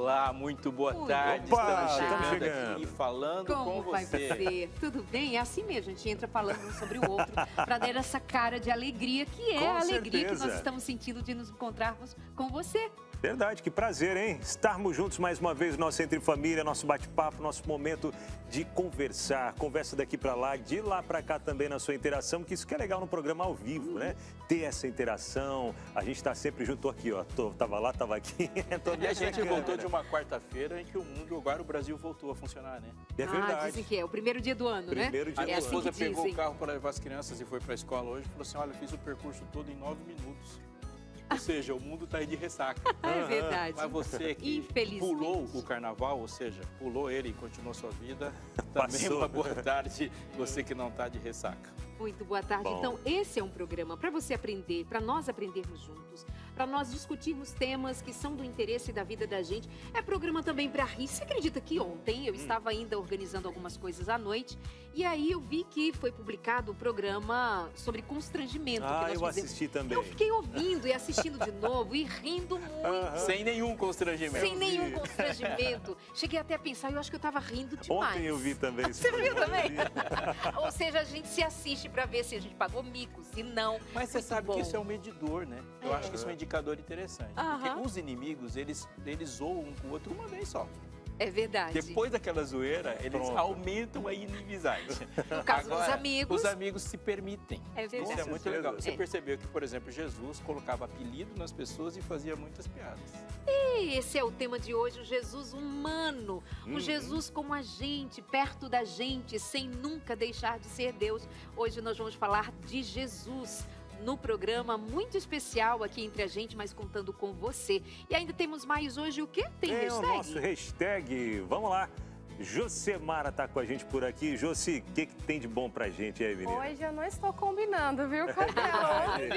Olá, muito boa tarde. Opa, estamos chegando, estamos chegando. aqui falando Como com vai você. Vai ser? Tudo bem? É assim mesmo, a gente entra falando um sobre o outro para dar essa cara de alegria que é com a alegria certeza. que nós estamos sentindo de nos encontrarmos com você. Verdade, que prazer, hein? Estarmos juntos mais uma vez, no nosso Entre Família, nosso bate-papo, nosso momento de conversar. Conversa daqui para lá, de lá para cá também na sua interação, que isso que é legal no programa ao vivo, né? Ter essa interação, a gente está sempre junto aqui, ó. Tô, tava lá, tava aqui. e a gente voltou de uma quarta-feira em que o mundo, agora o Brasil voltou a funcionar, né? É verdade. Ah, dizem que é o primeiro dia do ano, primeiro né? Primeiro dia a minha esposa é assim pegou o carro para levar as crianças e foi para a escola hoje e falou assim, olha, fiz o percurso todo em nove minutos. Ou seja, o mundo está aí de ressaca. É verdade. Mas você que pulou o carnaval, ou seja, pulou ele e continuou sua vida, também Passou. uma boa tarde, você que não está de ressaca. Muito boa tarde. Bom. Então, esse é um programa para você aprender, para nós aprendermos juntos, para nós discutirmos temas que são do interesse da vida da gente. É programa também para rir. Você acredita que ontem eu hum. estava ainda organizando algumas coisas à noite e aí eu vi que foi publicado o um programa sobre constrangimento. Ah, eu fizemos. assisti também. Eu fiquei ouvindo e assistindo de novo e rindo muito. Sem nenhum constrangimento. Sem nenhum constrangimento. Cheguei até a pensar, eu acho que eu estava rindo demais. Ontem eu vi também. Você viu também? Ou seja, a gente se assiste para ver se a gente pagou mico, se não. Mas você sabe bom. que isso é um medidor, né? Eu é. acho que isso é um indicador interessante. Porque os inimigos, eles, eles zoam um com o outro uma vez só. É verdade. Depois daquela zoeira, eles Pronto. aumentam a inimizade. No caso Agora, dos amigos. Os amigos se permitem. É verdade. Isso é muito legal. Você é. percebeu que, por exemplo, Jesus colocava apelido nas pessoas e fazia muitas piadas. E esse é o tema de hoje, o Jesus humano. Hum. O uhum. Jesus como a gente, perto da gente, sem nunca deixar de ser Deus. Hoje nós vamos falar de Jesus no programa muito especial aqui entre a gente, mas contando com você. E ainda temos mais hoje o quê? Tem, Tem hashtag? o nosso hashtag. Vamos lá. Josemara tá com a gente por aqui. Josi, o que, que, tem de bom pra gente aí, menina? Hoje eu não estou combinando, viu, com é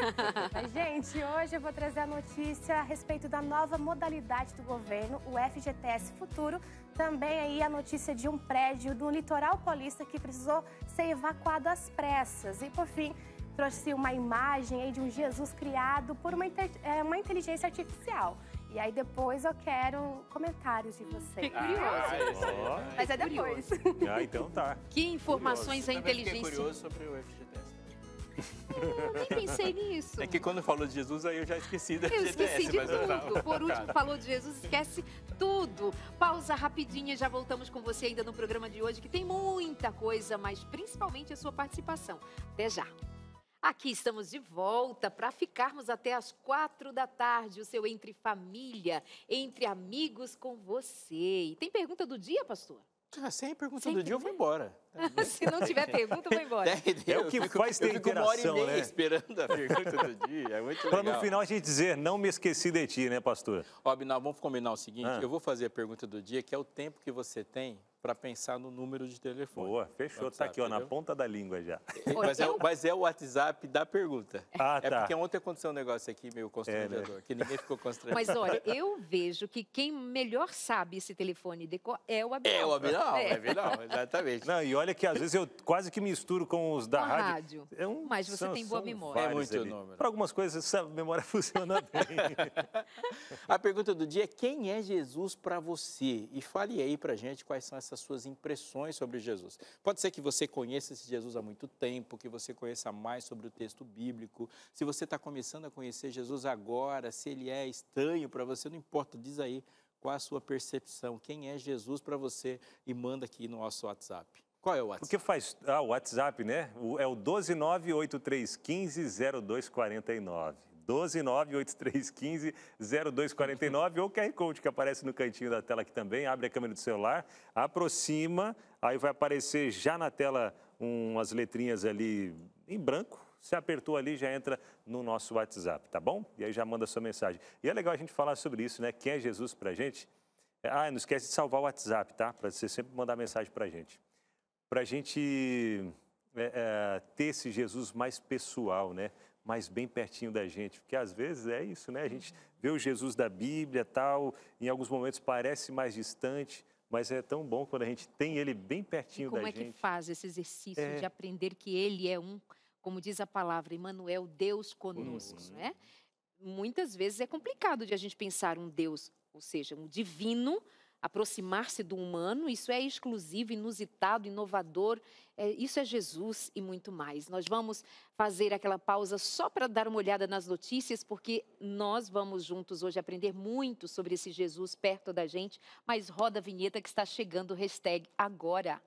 Verdade. gente, hoje eu vou trazer a notícia a respeito da nova modalidade do governo, o FGTS Futuro. Também aí a notícia de um prédio do litoral paulista que precisou ser evacuado às pressas. E, por fim, trouxe uma imagem aí de um Jesus criado por uma, é, uma inteligência artificial. E aí depois eu quero comentários de vocês. Que curioso. Ai, Mas é, é depois. Ah, então tá. Que informações curioso. a inteligência... Eu curioso sobre o FGTS. Né? nem pensei nisso. É que quando falou de Jesus, aí eu já esqueci da Eu esqueci GDS, de tudo. Por último, tá. falou de Jesus, esquece tudo. Pausa rapidinha, já voltamos com você ainda no programa de hoje, que tem muita coisa, mas principalmente a sua participação. Até já. Aqui estamos de volta para ficarmos até as quatro da tarde, o seu Entre Família, Entre Amigos com você. E tem pergunta do dia, pastor? Ah, sem pergunta do dia, eu vou embora. Se não tiver pergunta, eu vou embora. É, o que eu fico, faz ter eu fico uma hora e meia né? esperando a pergunta do dia. É Para no final a gente dizer, não me esqueci de ti, né, pastor? Ó, Binal, vamos combinar o seguinte: ah. eu vou fazer a pergunta do dia, que é o tempo que você tem para pensar no número de telefone. Boa, fechou. Está aqui, ó, na ponta da língua já. mas, é, então- mas, é, o WhatsApp da pergunta. Ah, é tá. porque ontem aconteceu um negócio aqui meio constrangedor, é, né? que ninguém ficou constrangido. Mas olha, eu vejo que quem melhor sabe esse telefone de cor é o Abinal. É o Abinal, é. é Abinal, exatamente. Não, e olha que às vezes eu quase que misturo com os da com rádio. rádio. É um, mas você são, tem boa memória. É muito ali. número. Para algumas coisas, essa memória funciona bem. a pergunta do dia é quem é Jesus para você? E fale aí para gente quais são essas faça suas impressões sobre Jesus. Pode ser que você conheça esse Jesus há muito tempo, que você conheça mais sobre o texto bíblico. Se você está começando a conhecer Jesus agora, se ele é estranho para você, não importa, diz aí qual a sua percepção, quem é Jesus para você e manda aqui no nosso WhatsApp. Qual é o WhatsApp? O que faz. Ah, o WhatsApp, né? É o 12983150249. 12983150249 ou QR Code que aparece no cantinho da tela aqui também. Abre a câmera do celular, aproxima, aí vai aparecer já na tela umas letrinhas ali em branco. Se apertou ali, já entra no nosso WhatsApp, tá bom? E aí já manda sua mensagem. E é legal a gente falar sobre isso, né? Quem é Jesus pra gente? Ah, não esquece de salvar o WhatsApp, tá? Para você sempre mandar mensagem pra gente. Pra gente é, é, ter esse Jesus mais pessoal, né? mas bem pertinho da gente, porque às vezes é isso, né? A gente vê o Jesus da Bíblia, tal, em alguns momentos parece mais distante, mas é tão bom quando a gente tem ele bem pertinho da é gente. Como é que faz esse exercício é... de aprender que ele é um, como diz a palavra, Emmanuel, Deus conosco, uhum. né? Muitas vezes é complicado de a gente pensar um Deus, ou seja, um divino, aproximar-se do humano, isso é exclusivo, inusitado, inovador, é, isso é Jesus e muito mais. Nós vamos fazer aquela pausa só para dar uma olhada nas notícias, porque nós vamos juntos hoje aprender muito sobre esse Jesus perto da gente, mas roda a vinheta que está chegando, hashtag agora.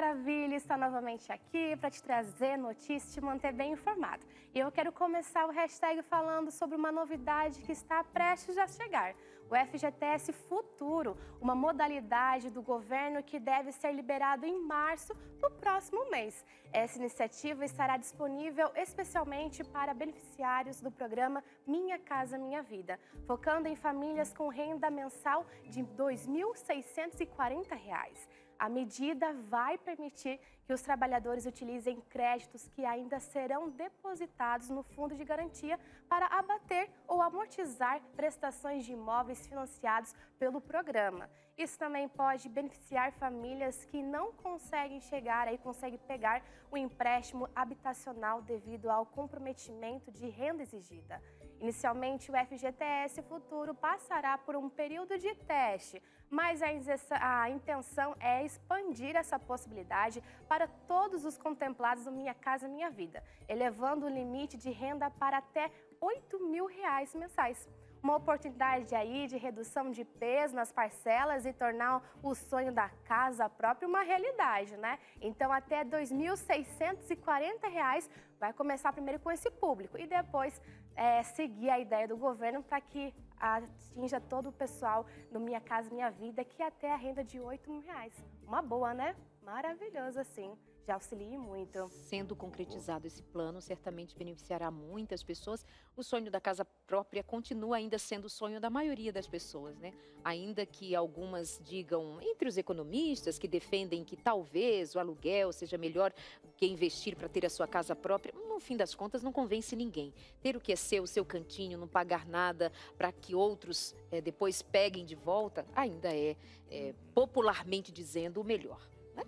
maravilha estar novamente aqui para te trazer notícias e te manter bem informado. E eu quero começar o hashtag falando sobre uma novidade que está prestes a chegar: o FGTS Futuro, uma modalidade do governo que deve ser liberado em março do próximo mês. Essa iniciativa estará disponível especialmente para beneficiários do programa Minha Casa Minha Vida, focando em famílias com renda mensal de R$ 2.640. A medida vai permitir que os trabalhadores utilizem créditos que ainda serão depositados no fundo de garantia para abater ou amortizar prestações de imóveis financiados pelo programa. Isso também pode beneficiar famílias que não conseguem chegar e conseguem pegar o empréstimo habitacional devido ao comprometimento de renda exigida. Inicialmente, o FGTS Futuro passará por um período de teste mas a intenção é expandir essa possibilidade para todos os contemplados do Minha Casa Minha Vida, elevando o limite de renda para até 8 mil reais mensais uma oportunidade aí de redução de peso nas parcelas e tornar o sonho da casa própria uma realidade, né? Então até R$ 2.640 vai começar primeiro com esse público e depois é, seguir a ideia do governo para que atinja todo o pessoal do Minha Casa Minha Vida, que até a renda de R$ 8 mil. Reais. Uma boa, né? Maravilhoso assim auxilie muito. Sendo concretizado esse plano, certamente beneficiará muitas pessoas. O sonho da casa própria continua ainda sendo o sonho da maioria das pessoas, né? Ainda que algumas digam, entre os economistas que defendem que talvez o aluguel seja melhor que investir para ter a sua casa própria, no fim das contas não convence ninguém. Ter o que é seu, o seu cantinho, não pagar nada para que outros é, depois peguem de volta, ainda é, é popularmente dizendo, o melhor. Né?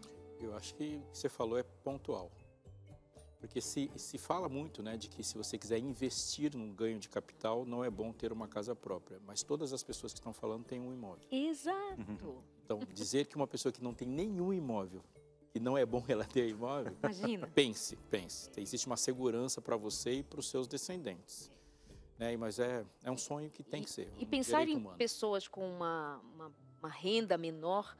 eu acho que o que você falou é pontual. Porque se, se fala muito né, de que se você quiser investir num ganho de capital, não é bom ter uma casa própria. Mas todas as pessoas que estão falando têm um imóvel. Exato. Uhum. Então, dizer que uma pessoa que não tem nenhum imóvel, que não é bom ela ter imóvel, Imagina. pense, pense. Existe uma segurança para você e para os seus descendentes. Né? Mas é, é um sonho que tem e, que ser. Um e pensar em humano. pessoas com uma, uma, uma renda menor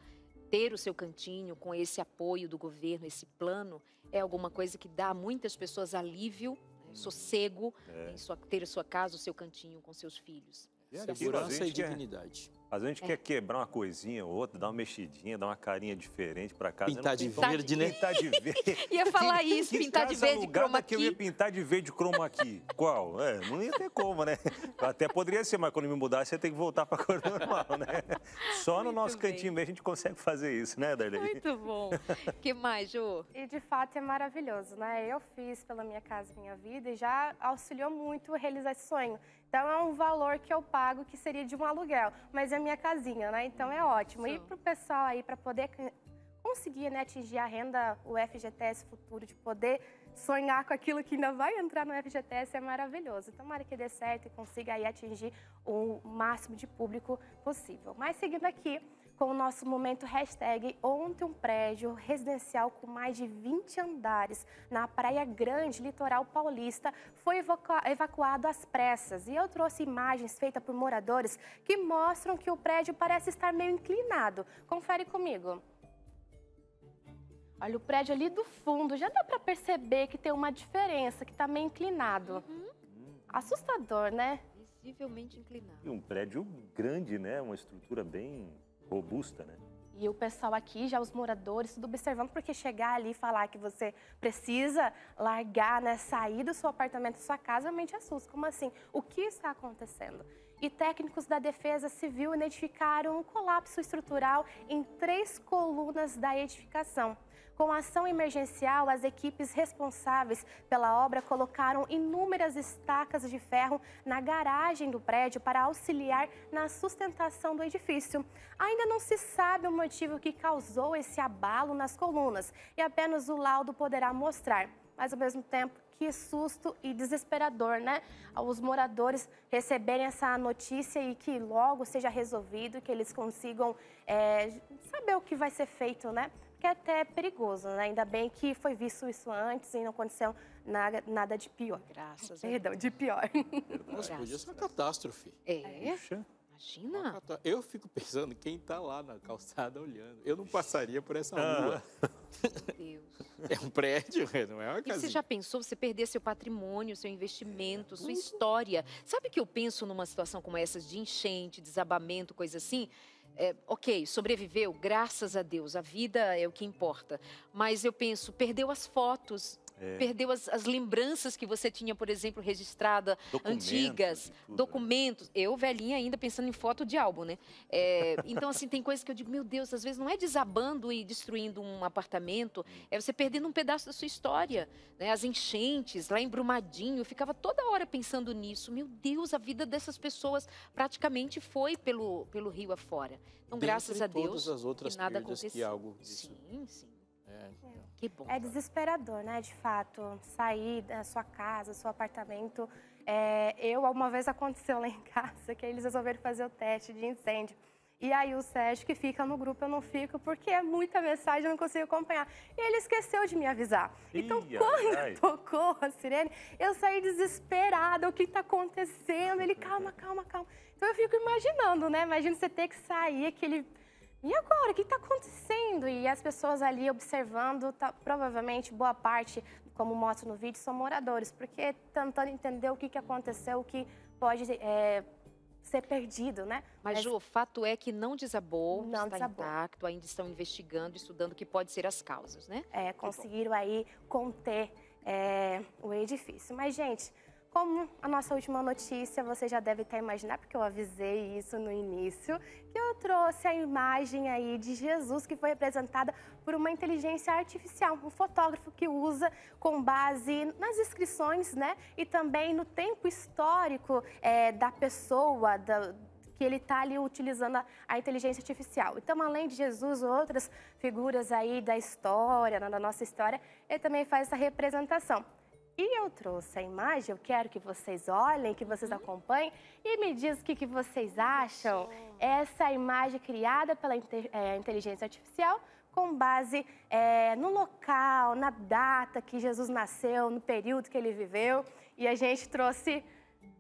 ter o seu cantinho com esse apoio do governo, esse plano, é alguma coisa que dá a muitas pessoas alívio, né? sossego, é. em sua, ter a sua casa, o seu cantinho com seus filhos. segurança e dignidade. Às vezes a gente é. quer quebrar uma coisinha ou outra, dar uma mexidinha, dar uma carinha diferente para casa. Pintar de verde, né? Pintar de verde. ia falar isso, que pintar de verde, chroma que eu ia pintar de verde, croma aqui. Qual? É, não ia ter como, né? Até poderia ser, mas quando me mudar, você tem que voltar para cor normal, né? Só Muito no nosso bem. cantinho mesmo a gente consegue fazer isso, né, Darley? Muito bom. que mais, Ju? E de fato é maravilhoso, né? Eu fiz pela minha casa, minha vida e já auxiliou muito a realizar esse sonho. Então é um valor que eu pago que seria de um aluguel, mas é minha casinha, né? Então é ótimo. E para o pessoal aí, para poder conseguir né, atingir a renda, o FGTS futuro, de poder sonhar com aquilo que ainda vai entrar no FGTS é maravilhoso. Tomara que dê certo e consiga aí atingir o máximo de público possível. Mas seguindo aqui, com o nosso momento hashtag Ontem um prédio residencial com mais de 20 andares na Praia Grande, litoral paulista, foi evacuado às pressas. E eu trouxe imagens feitas por moradores que mostram que o prédio parece estar meio inclinado. Confere comigo. Olha, o prédio ali do fundo, já dá para perceber que tem uma diferença, que está meio inclinado. Uhum. Assustador, né? Visivelmente inclinado. E um prédio grande, né? Uma estrutura bem robusta, né? E o pessoal aqui, já os moradores, tudo observando, porque chegar ali e falar que você precisa largar, né, sair do seu apartamento, da sua casa, realmente assusta. Como assim? O que está acontecendo? E técnicos da Defesa Civil identificaram um colapso estrutural em três colunas da edificação. Com a ação emergencial, as equipes responsáveis pela obra colocaram inúmeras estacas de ferro na garagem do prédio para auxiliar na sustentação do edifício. Ainda não se sabe o motivo que causou esse abalo nas colunas e apenas o laudo poderá mostrar. Mas, ao mesmo tempo, que susto e desesperador, né? Os moradores receberem essa notícia e que logo seja resolvido, que eles consigam é, saber o que vai ser feito, né? que é até perigoso, né? Ainda bem que foi visto isso antes e não aconteceu nada, nada de pior. Graças a Deus. de pior. Nossa, podia ser uma catástrofe. É? Puxa. Imagina. Eu fico pensando quem está lá na calçada olhando. Eu não passaria por essa ah. rua. Meu Deus. É um prédio, não é uma casa. Você já pensou você perder seu patrimônio, seu investimento, sua uhum. história? Sabe que eu penso numa situação como essa de enchente, desabamento, coisa assim? é, ok, sobreviveu, graças a Deus, a vida é o que importa. Mas eu penso, perdeu as fotos, é. Perdeu as, as, lembranças que você tinha, por exemplo, registrada, documentos, antigas, tudo, né? documentos. Eu, velhinha ainda, pensando em foto de álbum, né? É, então, assim, tem coisas que eu digo, meu Deus, às vezes não é desabando e destruindo um apartamento, hum. é você perdendo um pedaço da sua história. Né? As enchentes, lá em Brumadinho, eu ficava toda hora pensando nisso. Meu Deus, a vida dessas pessoas praticamente foi pelo, pelo rio afora. Então, Dentre graças a Deus, todas as outras que nada aconteceu. Que algo disso. Sim, sim. É, Que bom. É desesperador, né? De fato, sair da sua casa, seu apartamento. É, eu, uma vez aconteceu lá em casa que eles resolveram fazer o teste de incêndio. E aí o Sérgio que fica no grupo, eu não fico, porque é muita mensagem, eu não consigo acompanhar. E ele esqueceu de me avisar. Então, Ia, quando ai. tocou a sirene, eu saí desesperada, o que está acontecendo? Ele, calma, calma, calma. Então eu fico imaginando, né? Imagina você ter que sair, aquele e agora? O que está acontecendo? E as pessoas ali observando, tá, provavelmente boa parte, como mostra no vídeo, são moradores, porque tentando entender o que, que aconteceu, o que pode é, ser perdido, né? Mas, Mas, Ju, o fato é que não desabou, não está desabou. intacto, ainda estão investigando, estudando o que pode ser as causas, né? É, conseguiram aí conter é, o edifício. Mas, gente, como a nossa última notícia, você já deve até imaginar, porque eu avisei isso no início, que eu trouxe a imagem aí de Jesus que foi representada por uma inteligência artificial, um fotógrafo que usa com base nas inscrições, né? E também no tempo histórico é, da pessoa, da, que ele está ali utilizando a, a, inteligência artificial. Então, além de Jesus, outras figuras aí da história, da nossa história, ele também faz essa representação. E eu trouxe a imagem, eu quero que vocês olhem, que vocês uhum. acompanhem e me dizem o que, que vocês acham. Essa imagem criada pela é, inteligência artificial com base é, no local, na data que Jesus nasceu, no período que ele viveu. E a gente trouxe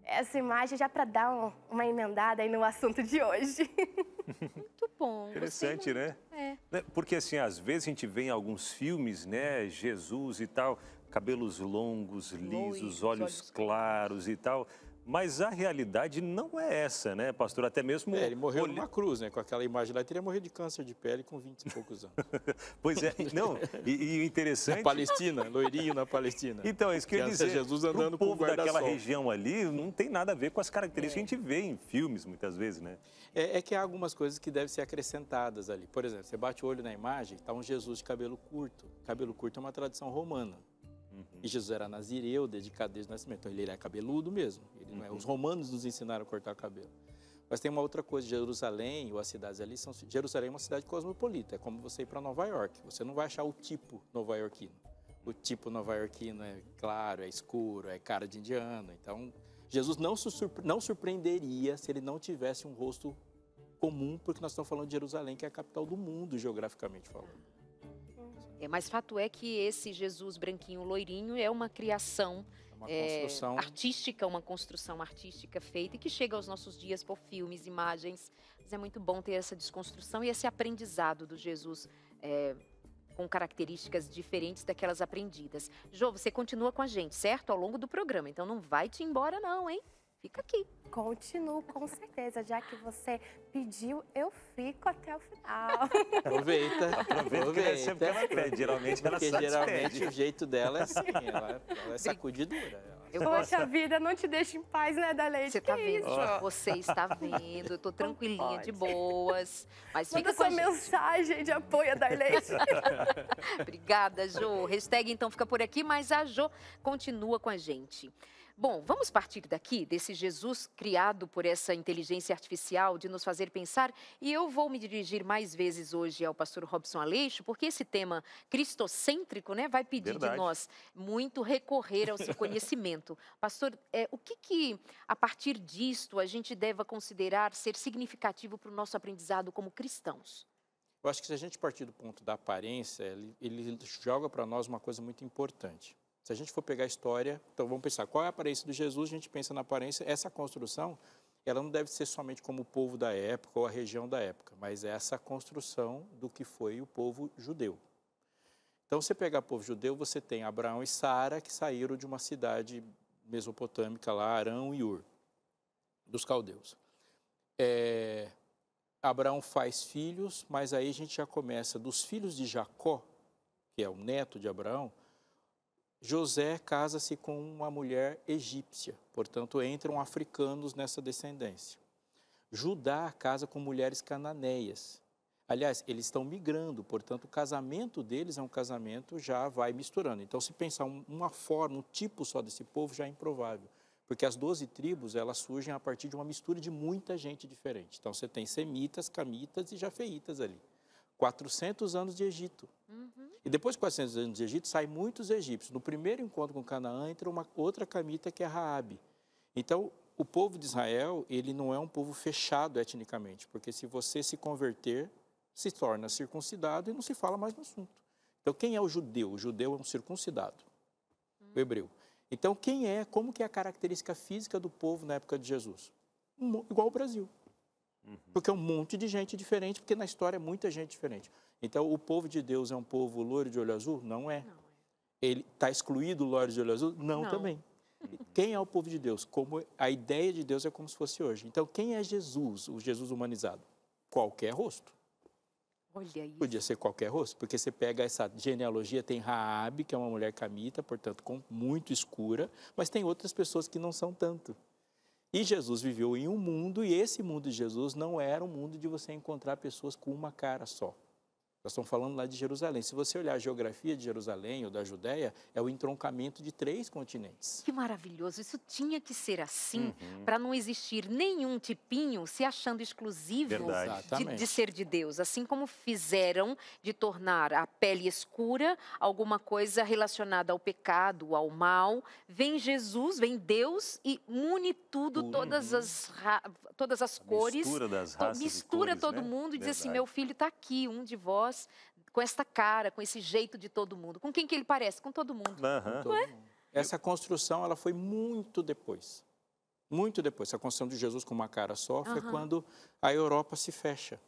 essa imagem já para dar um, uma emendada aí no assunto de hoje. Muito bom. Interessante, Você... né? É. Né, porque assim, às vezes a gente vê em alguns filmes, né, Jesus e tal, cabelos longos, lisos, olhos, olhos claros e tal. Mas a realidade não é essa, né, pastor? Até mesmo. É, ele morreu olhe... numa cruz, né? Com aquela imagem lá, ele teria morrido de câncer de pele com 20 e poucos anos. pois é, não, e, o interessante. Na Palestina, loirinho na Palestina. Então, é isso que eu ia dizer. Jesus andando o povo com daquela região ali não tem nada a ver com as características é. que a é. gente vê em filmes, muitas vezes, né? É, é, que há algumas coisas que devem ser acrescentadas ali. Por exemplo, você bate o olho na imagem, está um Jesus de cabelo curto. Cabelo curto é uma tradição romana. Uhum. E Jesus era nazireu, dedicado desde o nascimento. Então ele era é cabeludo mesmo. Ele é, uhum. Os romanos nos ensinaram a cortar o cabelo. Mas tem uma outra coisa, Jerusalém ou as cidades ali são Jerusalém é uma cidade cosmopolita, é como você ir para Nova York. Você não vai achar o tipo nova-iorquino. O tipo nova-iorquino é claro, é escuro, é cara de indiano. Então Jesus não, surpre... não surpreenderia se ele não tivesse um rosto comum, porque nós estamos falando de Jerusalém, que é a capital do mundo geograficamente falando. É, mas fato é que esse Jesus branquinho loirinho é uma criação é uma é, construção... é, artística, uma construção artística feita e que chega aos nossos dias por filmes, imagens. Mas é muito bom ter essa desconstrução e esse aprendizado do Jesus é, com características diferentes daquelas aprendidas. Jô, você continua com a gente, certo? Ao longo do programa, então não vai te embora não, hein? fica aqui. Continuo, com certeza. Já que você pediu, eu fico até o final. Aproveita. Aproveita, né? aproveita. que ela pede. Geralmente ela Porque geralmente o jeito dela é assim, ela, ela é sacudidura. Eu Poxa gosto. vida, não te deixa em paz, né, Daleide? Você que tá vendo, isso? você está vendo, Estou tô tranquilinha, de boas. Mas Manda fica com sua mensagem de apoio, Daleide. Obrigada, Jo. Hashtag então fica por aqui, mas a Jo continua com a gente. Bom, vamos partir daqui, desse Jesus criado por essa inteligência artificial de nos fazer pensar. E eu vou me dirigir mais vezes hoje ao pastor Robson Aleixo, porque esse tema cristocêntrico né, vai pedir Verdade. de nós muito recorrer ao seu conhecimento. pastor, é, o que, que, a partir disto, a gente deva considerar ser significativo para o nosso aprendizado como cristãos? Eu acho que se a gente partir do ponto da aparência, ele, ele joga para nós uma coisa muito importante. Se a gente for pegar a história, então vamos pensar qual é a aparência de Jesus, a gente pensa na aparência, essa construção, ela não deve ser somente como o povo da época ou a região da época, mas é essa construção do que foi o povo judeu. Então, você pegar o povo judeu, você tem Abraão e Sara que saíram de uma cidade mesopotâmica lá, Arão e Ur, dos caldeus. É, Abraão faz filhos, mas aí a gente já começa dos filhos de Jacó, que é o neto de Abraão, José casa-se com uma mulher egípcia, portanto, entram africanos nessa descendência. Judá casa com mulheres cananeias. Aliás, eles estão migrando, portanto, o casamento deles é um casamento já vai misturando. Então, se pensar uma forma, um tipo só desse povo, já é improvável, porque as 12 tribos elas surgem a partir de uma mistura de muita gente diferente. Então, você tem semitas, camitas e jafeitas ali. 400 anos de Egito. Uhum. E depois de 400 anos de Egito, saem muitos egípcios. No primeiro encontro com Canaã, entra uma outra camita que é Raabe. Então, o povo de Israel, ele não é um povo fechado etnicamente, porque se você se converter, se torna circuncidado e não se fala mais no assunto. Então, quem é o judeu? O judeu é um circuncidado, uhum. o hebreu. Então, quem é, como que é a característica física do povo na época de Jesus? Um, igual ao Brasil. Porque é um monte de gente diferente, porque na história é muita gente diferente. Então, o povo de Deus é um povo loiro de olho azul? Não é. Não. É. Ele está excluído o loiro de olho azul? Não, Não. também. Quem é o povo de Deus? Como a ideia de Deus é como se fosse hoje. Então, quem é Jesus, o Jesus humanizado? Qualquer rosto. Olha isso. Podia ser qualquer rosto, porque você pega essa genealogia, tem Raabe, que é uma mulher camita, portanto, com muito escura, mas tem outras pessoas que não são tanto. E Jesus viveu em um mundo e esse mundo de Jesus não era um mundo de você encontrar pessoas com uma cara só. Nós estamos falando lá de Jerusalém. Se você olhar a geografia de Jerusalém ou da Judéia, é o entroncamento de três continentes. Que maravilhoso! Isso tinha que ser assim uhum. para não existir nenhum tipinho se achando exclusivo de, de, ser de Deus. Assim como fizeram de tornar a pele escura alguma coisa relacionada ao pecado, ao mal. Vem Jesus, vem Deus e une tudo, uhum. todas as, todas as a cores. Mistura das raças. Mistura cores, todo né? mundo e Verdade. diz assim: meu filho está aqui, um de vós voz, com essa cara, com esse jeito de todo mundo. Com quem que ele parece? Com todo mundo. Uhum. Todo mundo. Essa construção ela foi muito depois. Muito depois. A construção de Jesus com uma cara só foi quando a Europa se fecha.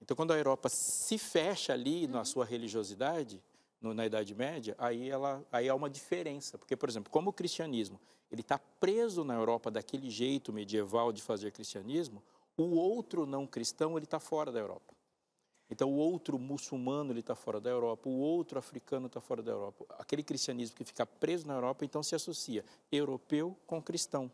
Então, quando a Europa se fecha ali uhum. na sua religiosidade, no, na Idade Média, aí, ela, aí há uma diferença. Porque, por exemplo, como o cristianismo ele está preso na Europa daquele jeito medieval de fazer cristianismo, o outro não cristão ele está fora da Europa. Então, o outro muçulmano está fora da Europa, o outro africano está fora da Europa. Aquele cristianismo que fica preso na Europa, então se associa europeu com cristão.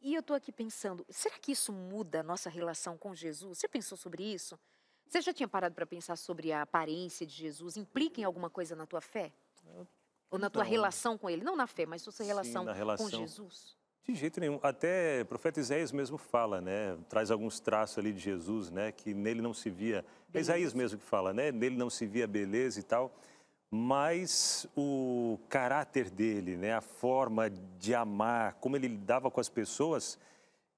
E eu estou aqui pensando, será que isso muda a nossa relação com Jesus? Você pensou sobre isso? Você já tinha parado para pensar sobre a aparência de Jesus? Implica em alguma coisa na tua fé? Ou na tua então. relação com ele? Não na fé, mas sua relação, sim, relação com Jesus? De jeito nenhum. Até o profeta Isaías mesmo fala, né? Traz alguns traços ali de Jesus, né? Que nele não se via. É Isaías mesmo que fala, né? Nele não se via beleza e tal. Mas o caráter dele, né? A forma de amar, como ele lidava com as pessoas,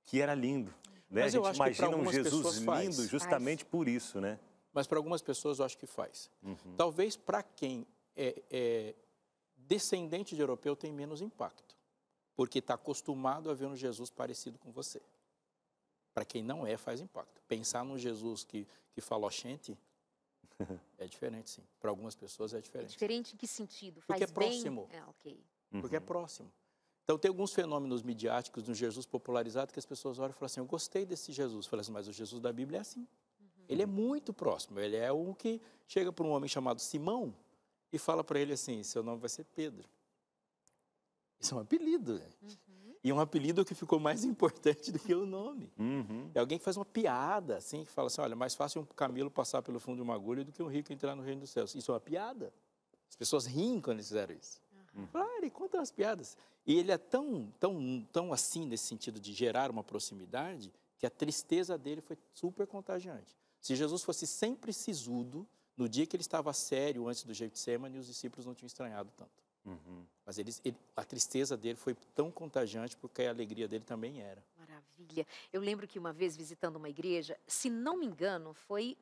que era lindo. Né? Mas a gente imagina um Jesus lindo justamente faz. por isso, né? Mas para algumas pessoas eu acho que faz. Uhum. Talvez para quem é, é descendente de europeu tem menos impacto porque está acostumado a ver um Jesus parecido com você. Para quem não é, faz impacto. Pensar num Jesus que, que fala, gente, é diferente, sim. Para algumas pessoas é, é diferente. É diferente em que sentido? Faz porque é bem... próximo. É, Porque é uhum. próximo. Então, tem alguns fenômenos midiáticos no Jesus popularizado que as pessoas olham e falam assim: Eu gostei desse Jesus. Falam assim, mas o Jesus da Bíblia é assim. Uhum. Ele é muito próximo. Ele é o que chega para um homem chamado Simão e fala para ele assim: Seu nome vai ser Pedro. Isso é um apelido. Uhum. E é um apelido que ficou mais importante do que o nome. Uhum. É alguém que faz uma piada, assim, que fala assim: olha, é mais fácil um camelo passar pelo fundo de uma agulha do que um rico entrar no reino dos céus. Isso é uma piada. As pessoas riem quando eles fizeram isso. Uhum. Fala, ah, ele conta umas piadas. E ele é tão, tão, tão assim, nesse sentido de gerar uma proximidade, que a tristeza dele foi super contagiante. Se Jesus fosse sempre sisudo, no dia que ele estava sério antes do Getsemane, os discípulos não tinham estranhado tanto. Uhum. Mas ele, ele, a tristeza dele foi tão contagiante porque a alegria dele também era. Maravilha. Eu lembro que uma vez visitando uma igreja, se não me engano, foi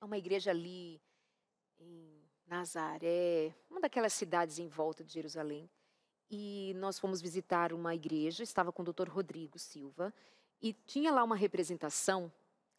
uma igreja ali em Nazaré, uma daquelas cidades em volta de Jerusalém. E nós fomos visitar uma igreja, estava com o doutor Rodrigo Silva, e tinha lá uma representação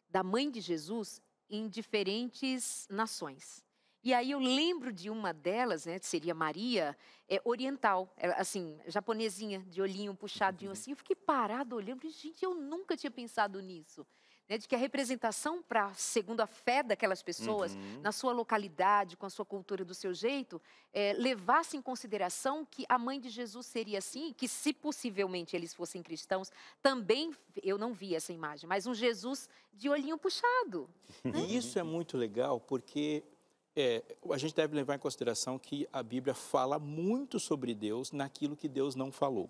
da mãe de Jesus em diferentes nações. E aí eu lembro de uma delas, né, que seria Maria, é, oriental, é, assim, japonesinha, de olhinho puxadinho uhum. assim. Eu fiquei parada olhando, falei, gente, eu nunca tinha pensado nisso. Né, de que a representação para segundo a fé daquelas pessoas, uhum. na sua localidade, com a sua cultura, do seu jeito, é, levasse em consideração que a mãe de Jesus seria assim, que se possivelmente eles fossem cristãos, também eu não vi essa imagem, mas um Jesus de olhinho puxado. Né? E isso é muito legal porque é, a gente deve levar em consideração que a Bíblia fala muito sobre Deus naquilo que Deus não falou.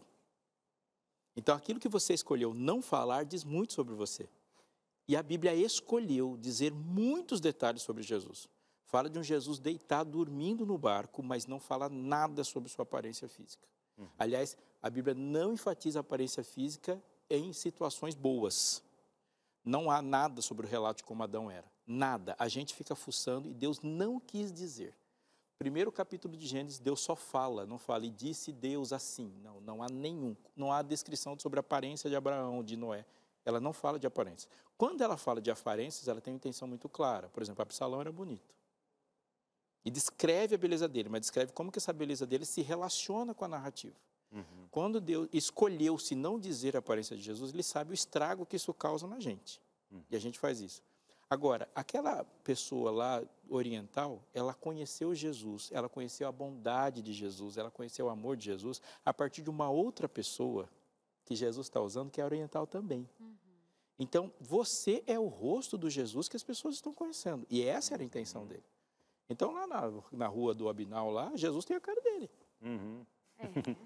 Então, aquilo que você escolheu não falar diz muito sobre você. E a Bíblia escolheu dizer muitos detalhes sobre Jesus. Fala de um Jesus deitado, dormindo no barco, mas não fala nada sobre sua aparência física. Uhum. Aliás, a Bíblia não enfatiza a aparência física em situações boas. Não há nada sobre o relato de como Adão era. Nada. A gente fica fuçando e Deus não quis dizer. Primeiro capítulo de Gênesis, Deus só fala, não fala, e disse Deus assim. Não, não há nenhum, não há descrição sobre a aparência de Abraão, de Noé. Ela não fala de aparências. Quando ela fala de aparências, ela tem uma intenção muito clara. Por exemplo, Absalão era bonito. E descreve a beleza dele, mas descreve como que essa beleza dele se relaciona com a narrativa. Uhum. Quando Deus escolheu se não dizer a aparência de Jesus, ele sabe o estrago que isso causa na gente. Uhum. E a gente faz isso. Agora, aquela pessoa lá oriental, ela conheceu Jesus, ela conheceu a bondade de Jesus, ela conheceu o amor de Jesus a partir de uma outra pessoa que Jesus está usando, que é oriental também. Uhum. Então, você é o rosto do Jesus que as pessoas estão conhecendo. E essa era a intenção uhum. dele. Então, lá na, na rua do Abinal, lá, Jesus tem a cara dele. Uhum. É. Né?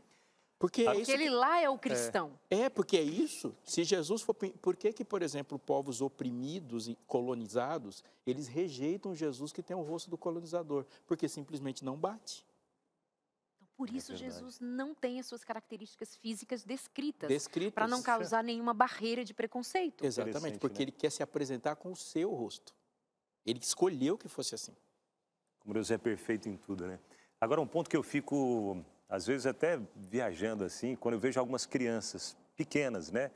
Porque é Aquele que... lá é o cristão. É. é, porque é isso. Se Jesus for. Por que, que, por exemplo, povos oprimidos e colonizados, eles rejeitam Jesus que tem o rosto do colonizador? Porque simplesmente não bate. Então, por é isso, é Jesus não tem as suas características físicas descritas. Descritas. Para não causar nenhuma barreira de preconceito. Exatamente, porque né? ele quer se apresentar com o seu rosto. Ele escolheu que fosse assim. Como Deus é perfeito em tudo, né? Agora, um ponto que eu fico às vezes até viajando assim, quando eu vejo algumas crianças pequenas, né?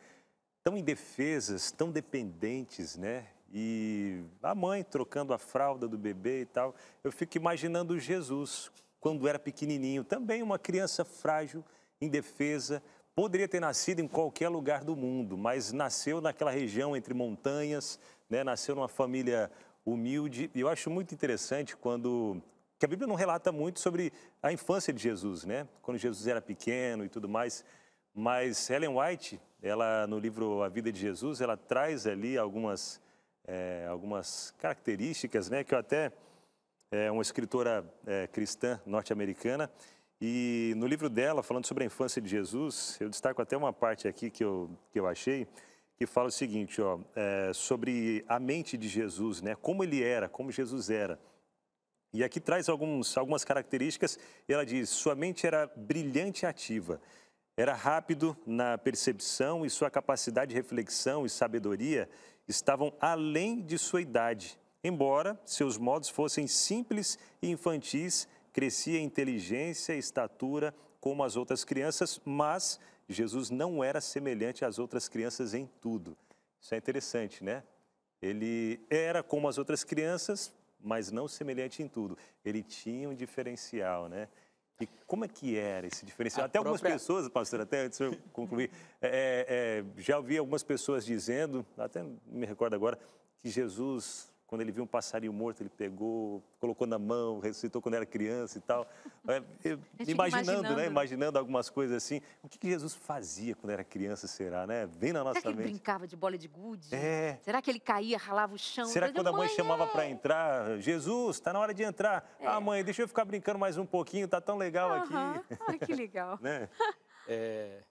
Tão indefesas, tão dependentes, né? E a mãe trocando a fralda do bebê e tal. Eu fico imaginando Jesus quando era pequenininho, também uma criança frágil, indefesa, poderia ter nascido em qualquer lugar do mundo, mas nasceu naquela região entre montanhas, né? nasceu numa família humilde. E eu acho muito interessante quando que a Bíblia não relata muito sobre a infância de Jesus, né? Quando Jesus era pequeno e tudo mais. Mas Ellen White, ela no livro A Vida de Jesus, ela traz ali algumas, é, algumas características, né? Que eu até é uma escritora é, cristã norte-americana e no livro dela falando sobre a infância de Jesus, eu destaco até uma parte aqui que eu que eu achei que fala o seguinte, ó, é, sobre a mente de Jesus, né? Como ele era, como Jesus era. E aqui traz alguns, algumas características. Ela diz: sua mente era brilhante e ativa. Era rápido na percepção e sua capacidade de reflexão e sabedoria estavam além de sua idade. Embora seus modos fossem simples e infantis, crescia em inteligência e estatura como as outras crianças, mas Jesus não era semelhante às outras crianças em tudo. Isso é interessante, né? Ele era como as outras crianças, mas não semelhante em tudo. Ele tinha um diferencial, né? E como é que era esse diferencial? A até própria... algumas pessoas, pastor, até antes de eu concluir, é, é, é, já ouvi algumas pessoas dizendo, até me recordo agora, que Jesus quando ele viu um passarinho morto, ele pegou, colocou na mão, ressuscitou quando era criança e tal. É, imaginando, imaginando, né? Imaginando algumas coisas assim. O que, que, Jesus fazia quando era criança, será, né? Vem na nossa será que ele brincava de bola de gude? É. Será que ele caía, ralava o chão? Será que quando a mãe, mãe chamava para entrar, Jesus, está na hora de entrar. É. Ah, mãe, deixa eu ficar brincando mais um pouquinho, tá tão legal uh -huh. aqui. Ah, que legal. né? É,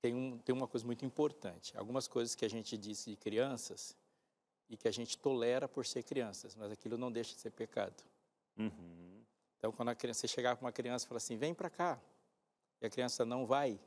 tem, um, tem uma coisa muito importante. Algumas coisas que a gente disse de crianças, e que a gente tolera por ser crianças, mas aquilo não deixa de ser pecado. Uhum. Então, quando criança, você chegar com uma criança e falar assim, vem para cá, e a criança não vai,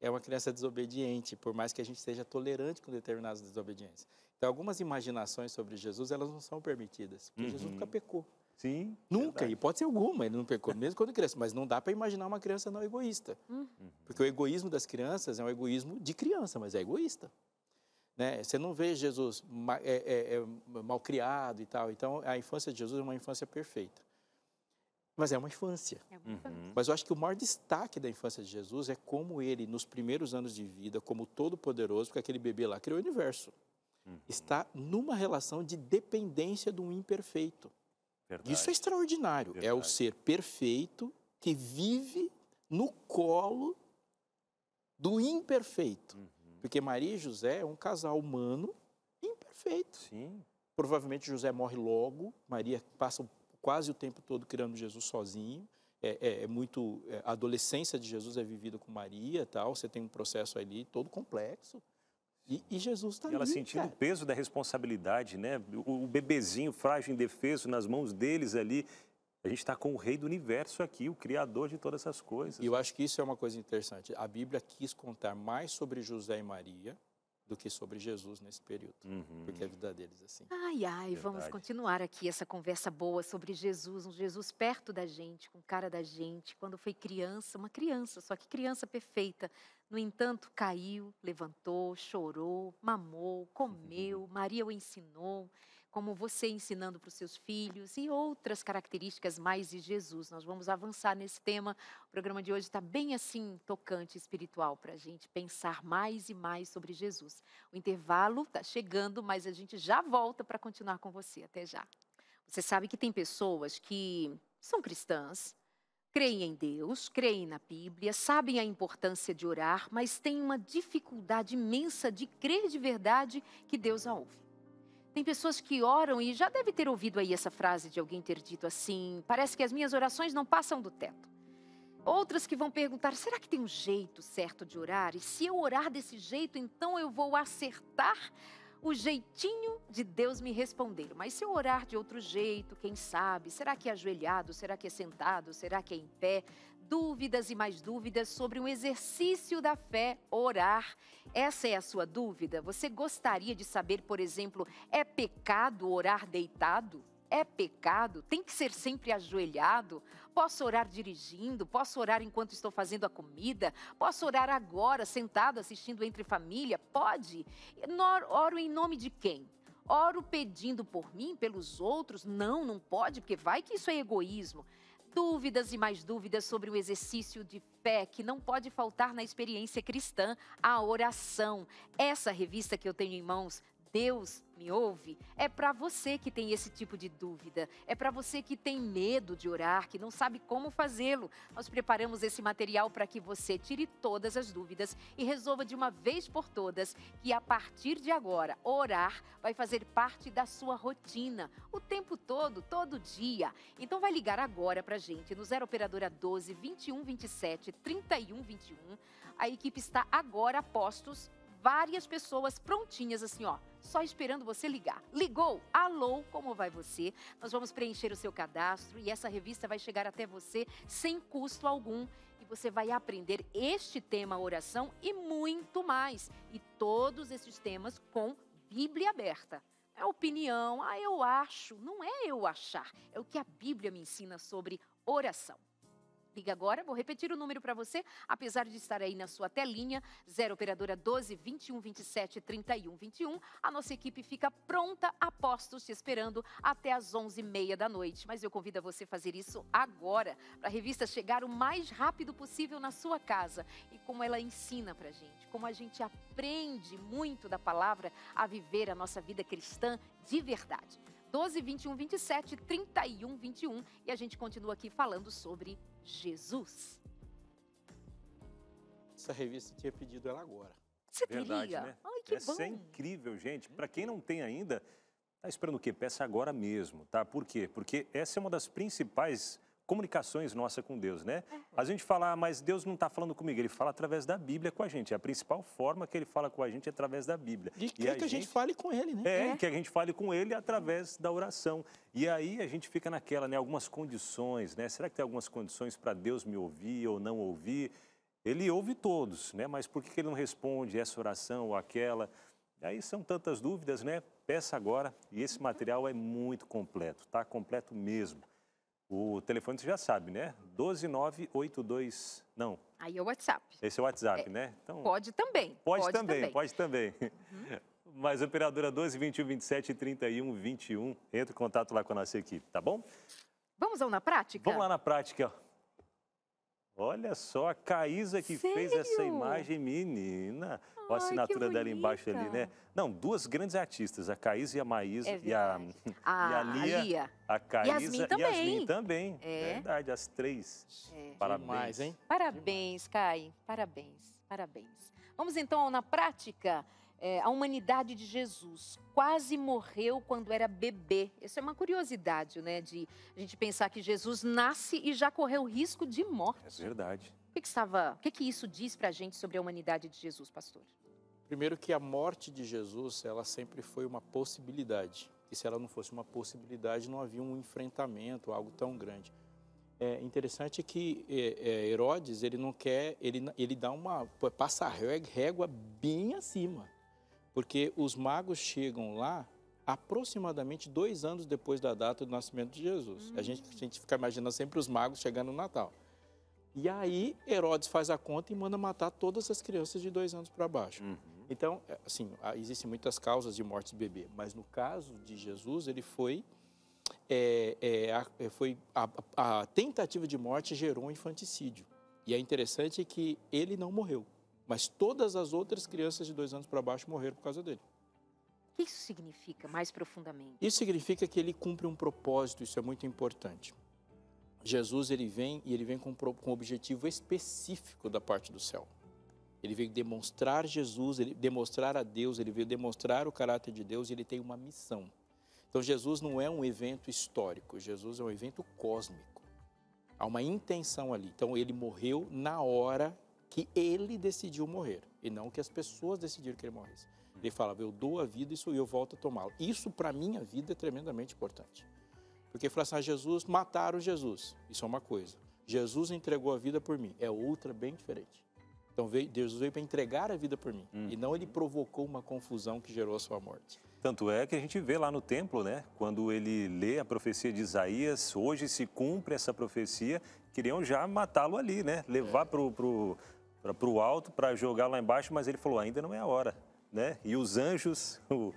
é uma criança desobediente, por mais que a gente seja tolerante com determinadas desobediências. Então, algumas imaginações sobre Jesus, elas não são permitidas, porque uhum. Jesus nunca pecou. Sim. Nunca, verdade. e pode ser alguma, ele não pecou, mesmo quando criança, mas não dá para imaginar uma criança não egoísta. Hum. Uhum. Porque o egoísmo das crianças é um egoísmo de criança, mas é egoísta. Né? Você não vê Jesus é, é, é malcriado e tal. Então, a infância de Jesus é uma infância perfeita. Mas é uma infância. É uma infância. Uhum. Mas eu acho que o maior destaque da infância de Jesus é como ele, nos primeiros anos de vida, como todo-poderoso, porque aquele bebê lá criou o universo, uhum. está numa relação de dependência de um imperfeito. Verdade. Isso é extraordinário. Verdade. É o ser perfeito que vive no colo do imperfeito. Uhum. Porque Maria e José é um casal humano imperfeito. Sim. Provavelmente José morre logo, Maria passa quase o tempo todo criando Jesus sozinho. É, é, é muito é, a adolescência de Jesus é vivida com Maria, tal. Você tem um processo ali todo complexo. E, e Jesus está ali. Ela sentindo o peso da responsabilidade, né? O, o bebezinho frágil, indefeso nas mãos deles ali a gente está com o rei do universo aqui, o criador de todas essas coisas. E eu acho que isso é uma coisa interessante. A Bíblia quis contar mais sobre José e Maria do que sobre Jesus nesse período, uhum. porque a vida deles é assim. Ai, ai, Verdade. vamos continuar aqui essa conversa boa sobre Jesus, um Jesus perto da gente, com cara da gente, quando foi criança, uma criança, só que criança perfeita. No entanto, caiu, levantou, chorou, mamou, comeu, uhum. Maria o ensinou como você ensinando para os seus filhos e outras características mais de Jesus. Nós vamos avançar nesse tema. O programa de hoje está bem assim tocante espiritual para a gente pensar mais e mais sobre Jesus. O intervalo está chegando, mas a gente já volta para continuar com você. Até já. Você sabe que tem pessoas que são cristãs, creem em Deus, creem na Bíblia, sabem a importância de orar, mas têm uma dificuldade imensa de crer de verdade que Deus a ouve. Tem pessoas que oram e já deve ter ouvido aí essa frase de alguém ter dito assim: parece que as minhas orações não passam do teto. Outras que vão perguntar: será que tem um jeito certo de orar? E se eu orar desse jeito, então eu vou acertar o jeitinho de Deus me responder. Mas se eu orar de outro jeito, quem sabe? Será que é ajoelhado? Será que é sentado? Será que é em pé? dúvidas e mais dúvidas sobre um exercício da fé, orar. Essa é a sua dúvida? Você gostaria de saber, por exemplo, é pecado orar deitado? É pecado? Tem que ser sempre ajoelhado? Posso orar dirigindo? Posso orar enquanto estou fazendo a comida? Posso orar agora, sentado, assistindo entre família? Pode? Oro em nome de quem? Oro pedindo por mim, pelos outros? Não, não pode, porque vai que isso é egoísmo dúvidas e mais dúvidas sobre o exercício de fé que não pode faltar na experiência cristã, a oração. Essa revista que eu tenho em mãos Deus me ouve, é para você que tem esse tipo de dúvida, é para você que tem medo de orar, que não sabe como fazê-lo. Nós preparamos esse material para que você tire todas as dúvidas e resolva de uma vez por todas que a partir de agora, orar vai fazer parte da sua rotina, o tempo todo, todo dia. Então vai ligar agora para a gente no 0 operadora 12 21 27 31 21. A equipe está agora postos várias pessoas prontinhas assim, ó, só esperando você ligar. Ligou? Alô, como vai você? Nós vamos preencher o seu cadastro e essa revista vai chegar até você sem custo algum. E você vai aprender este tema oração e muito mais. E todos esses temas com Bíblia aberta. É opinião, ah, eu acho. Não é eu achar, é o que a Bíblia me ensina sobre oração. Liga agora, vou repetir o número para você, apesar de estar aí na sua telinha, 0 operadora 12 21 27 31 21. A nossa equipe fica pronta a postos te esperando até às 11h30 da noite. Mas eu convido a você a fazer isso agora, para a revista chegar o mais rápido possível na sua casa. E como ela ensina para gente, como a gente aprende muito da palavra a viver a nossa vida cristã de verdade. 12 21 27 31 21 e a gente continua aqui falando sobre Jesus. Essa revista tinha pedido ela agora. Você Verdade, teria? Né? Ai, que Essa é bom. é incrível, gente. Para quem não tem ainda, tá esperando o quê? Peça agora mesmo, tá? Por quê? Porque essa é uma das principais comunicações nossa com Deus, né? Uhum. A gente fala, ah, mas Deus não está falando comigo, ele fala através da Bíblia com a gente. A principal forma que ele fala com a gente é através da Bíblia. E, que, a, que a gente... fale com ele, né? É, é, que a gente fale com ele através uhum. da oração. E aí a gente fica naquela, né? Algumas condições, né? Será que tem algumas condições para Deus me ouvir ou não ouvir? Ele ouve todos, né? Mas por que ele não responde essa oração ou aquela? Aí são tantas dúvidas, né? Peça agora. E esse uhum. material é muito completo, tá? Completo mesmo. O telefone você já sabe, né? 12982. Não. Aí é o WhatsApp. Esse é o WhatsApp, é, né? Então, pode também. Pode, pode também, também, pode também. Uhum. Mas operadora 12 21 27 31 21, entra em contato lá com a nossa equipe, tá bom? Vamos ao na prática? Vamos lá na prática. Olha só a Caísa que Sério? fez essa imagem, menina. Ai, a assinatura dela embaixo ali, né? Não, duas grandes artistas, a Caísa e a Maísa. É e, a, a, e a Lia. A, Lia. a Caísa Yasmin também. Yasmin também. É. Verdade, as três. É. Parabéns. Demais, hein? Parabéns, Caí. Parabéns, parabéns. Vamos então na prática. É, a humanidade de Jesus quase morreu quando era bebê. Isso é uma curiosidade, né? De a gente pensar que Jesus nasce e já correu risco de morte. É verdade. O que, que estava, o que, que isso diz para a gente sobre a humanidade de Jesus, pastor? Primeiro que a morte de Jesus, ela sempre foi uma possibilidade. E se ela não fosse uma possibilidade, não havia um enfrentamento, algo tão grande. É interessante que é, é, Herodes, ele não quer, ele, ele dá uma, passa a régua bem acima. Porque os magos chegam lá aproximadamente dois anos depois da data do nascimento de Jesus. A, gente, a gente fica imaginando sempre os magos chegando no Natal. E aí Herodes faz a conta e manda matar todas as crianças de dois anos para baixo. Uhum. Então, é, assim, existem muitas causas de morte de bebê, mas no caso de Jesus, ele foi. É, é, a, é, foi a, a tentativa de morte gerou um infanticídio. E é interessante que ele não morreu. Mas todas as outras crianças de dois anos para baixo morreram por causa dele. O que isso significa mais profundamente? Isso significa que ele cumpre um propósito, isso é muito importante. Jesus ele vem e ele vem com, com um objetivo específico da parte do céu. Ele veio demonstrar Jesus, ele, demonstrar a Deus, ele veio demonstrar o caráter de Deus e ele tem uma missão. Então Jesus não é um evento histórico, Jesus é um evento cósmico. Há uma intenção ali. Então ele morreu na hora que ele decidiu morrer e não que as pessoas decidiram que ele morresse. Ele falava: Eu dou a vida e eu volto a tomá lo Isso para minha vida é tremendamente importante. Porque falar assim: ah, Jesus, mataram Jesus. Isso é uma coisa. Jesus entregou a vida por mim. É outra bem diferente. Então Deus veio para entregar a vida por mim. Hum. E não ele uhum. provocou uma confusão que gerou a sua morte. Tanto é que a gente vê lá no templo, né? Quando ele lê a profecia de Isaías, hoje se cumpre essa profecia, queriam já matá-lo ali, né? Levar é. para o para o alto, para jogar lá embaixo, mas ele falou: ainda não é a hora. Né? E os anjos, o,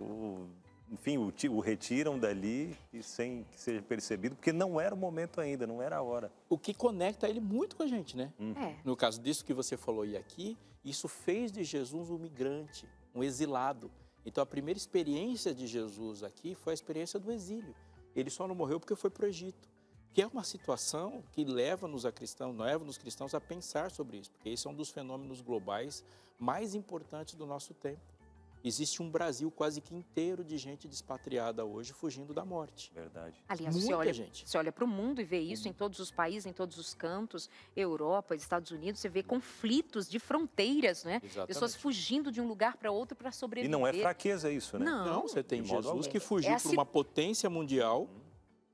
o enfim, o, o, retiram dali e sem que seja percebido, porque não era o momento ainda, não era a hora. O que conecta ele muito com a gente, né? Hum. É. No caso disso que você falou e aqui, isso fez de Jesus um migrante, um exilado. Então a primeira experiência de Jesus aqui foi a experiência do exílio. Ele só não morreu porque foi para o Egito que é uma situação que leva-nos a cristãos, leva-nos cristãos a pensar sobre isso, porque esse é um dos fenômenos globais mais importantes do nosso tempo. Existe um Brasil quase que inteiro de gente despatriada hoje fugindo da morte. Verdade. Aliás, Muita você olha, gente. Você olha para o mundo e vê isso hum. em todos os países, em todos os cantos, Europa, Estados Unidos, você vê hum. conflitos de fronteiras, né? Exatamente. Pessoas fugindo de um lugar para outro para sobreviver. E não é fraqueza isso, né? Não, não você tem Jesus algum. que fugiu é para uma potência mundial uhum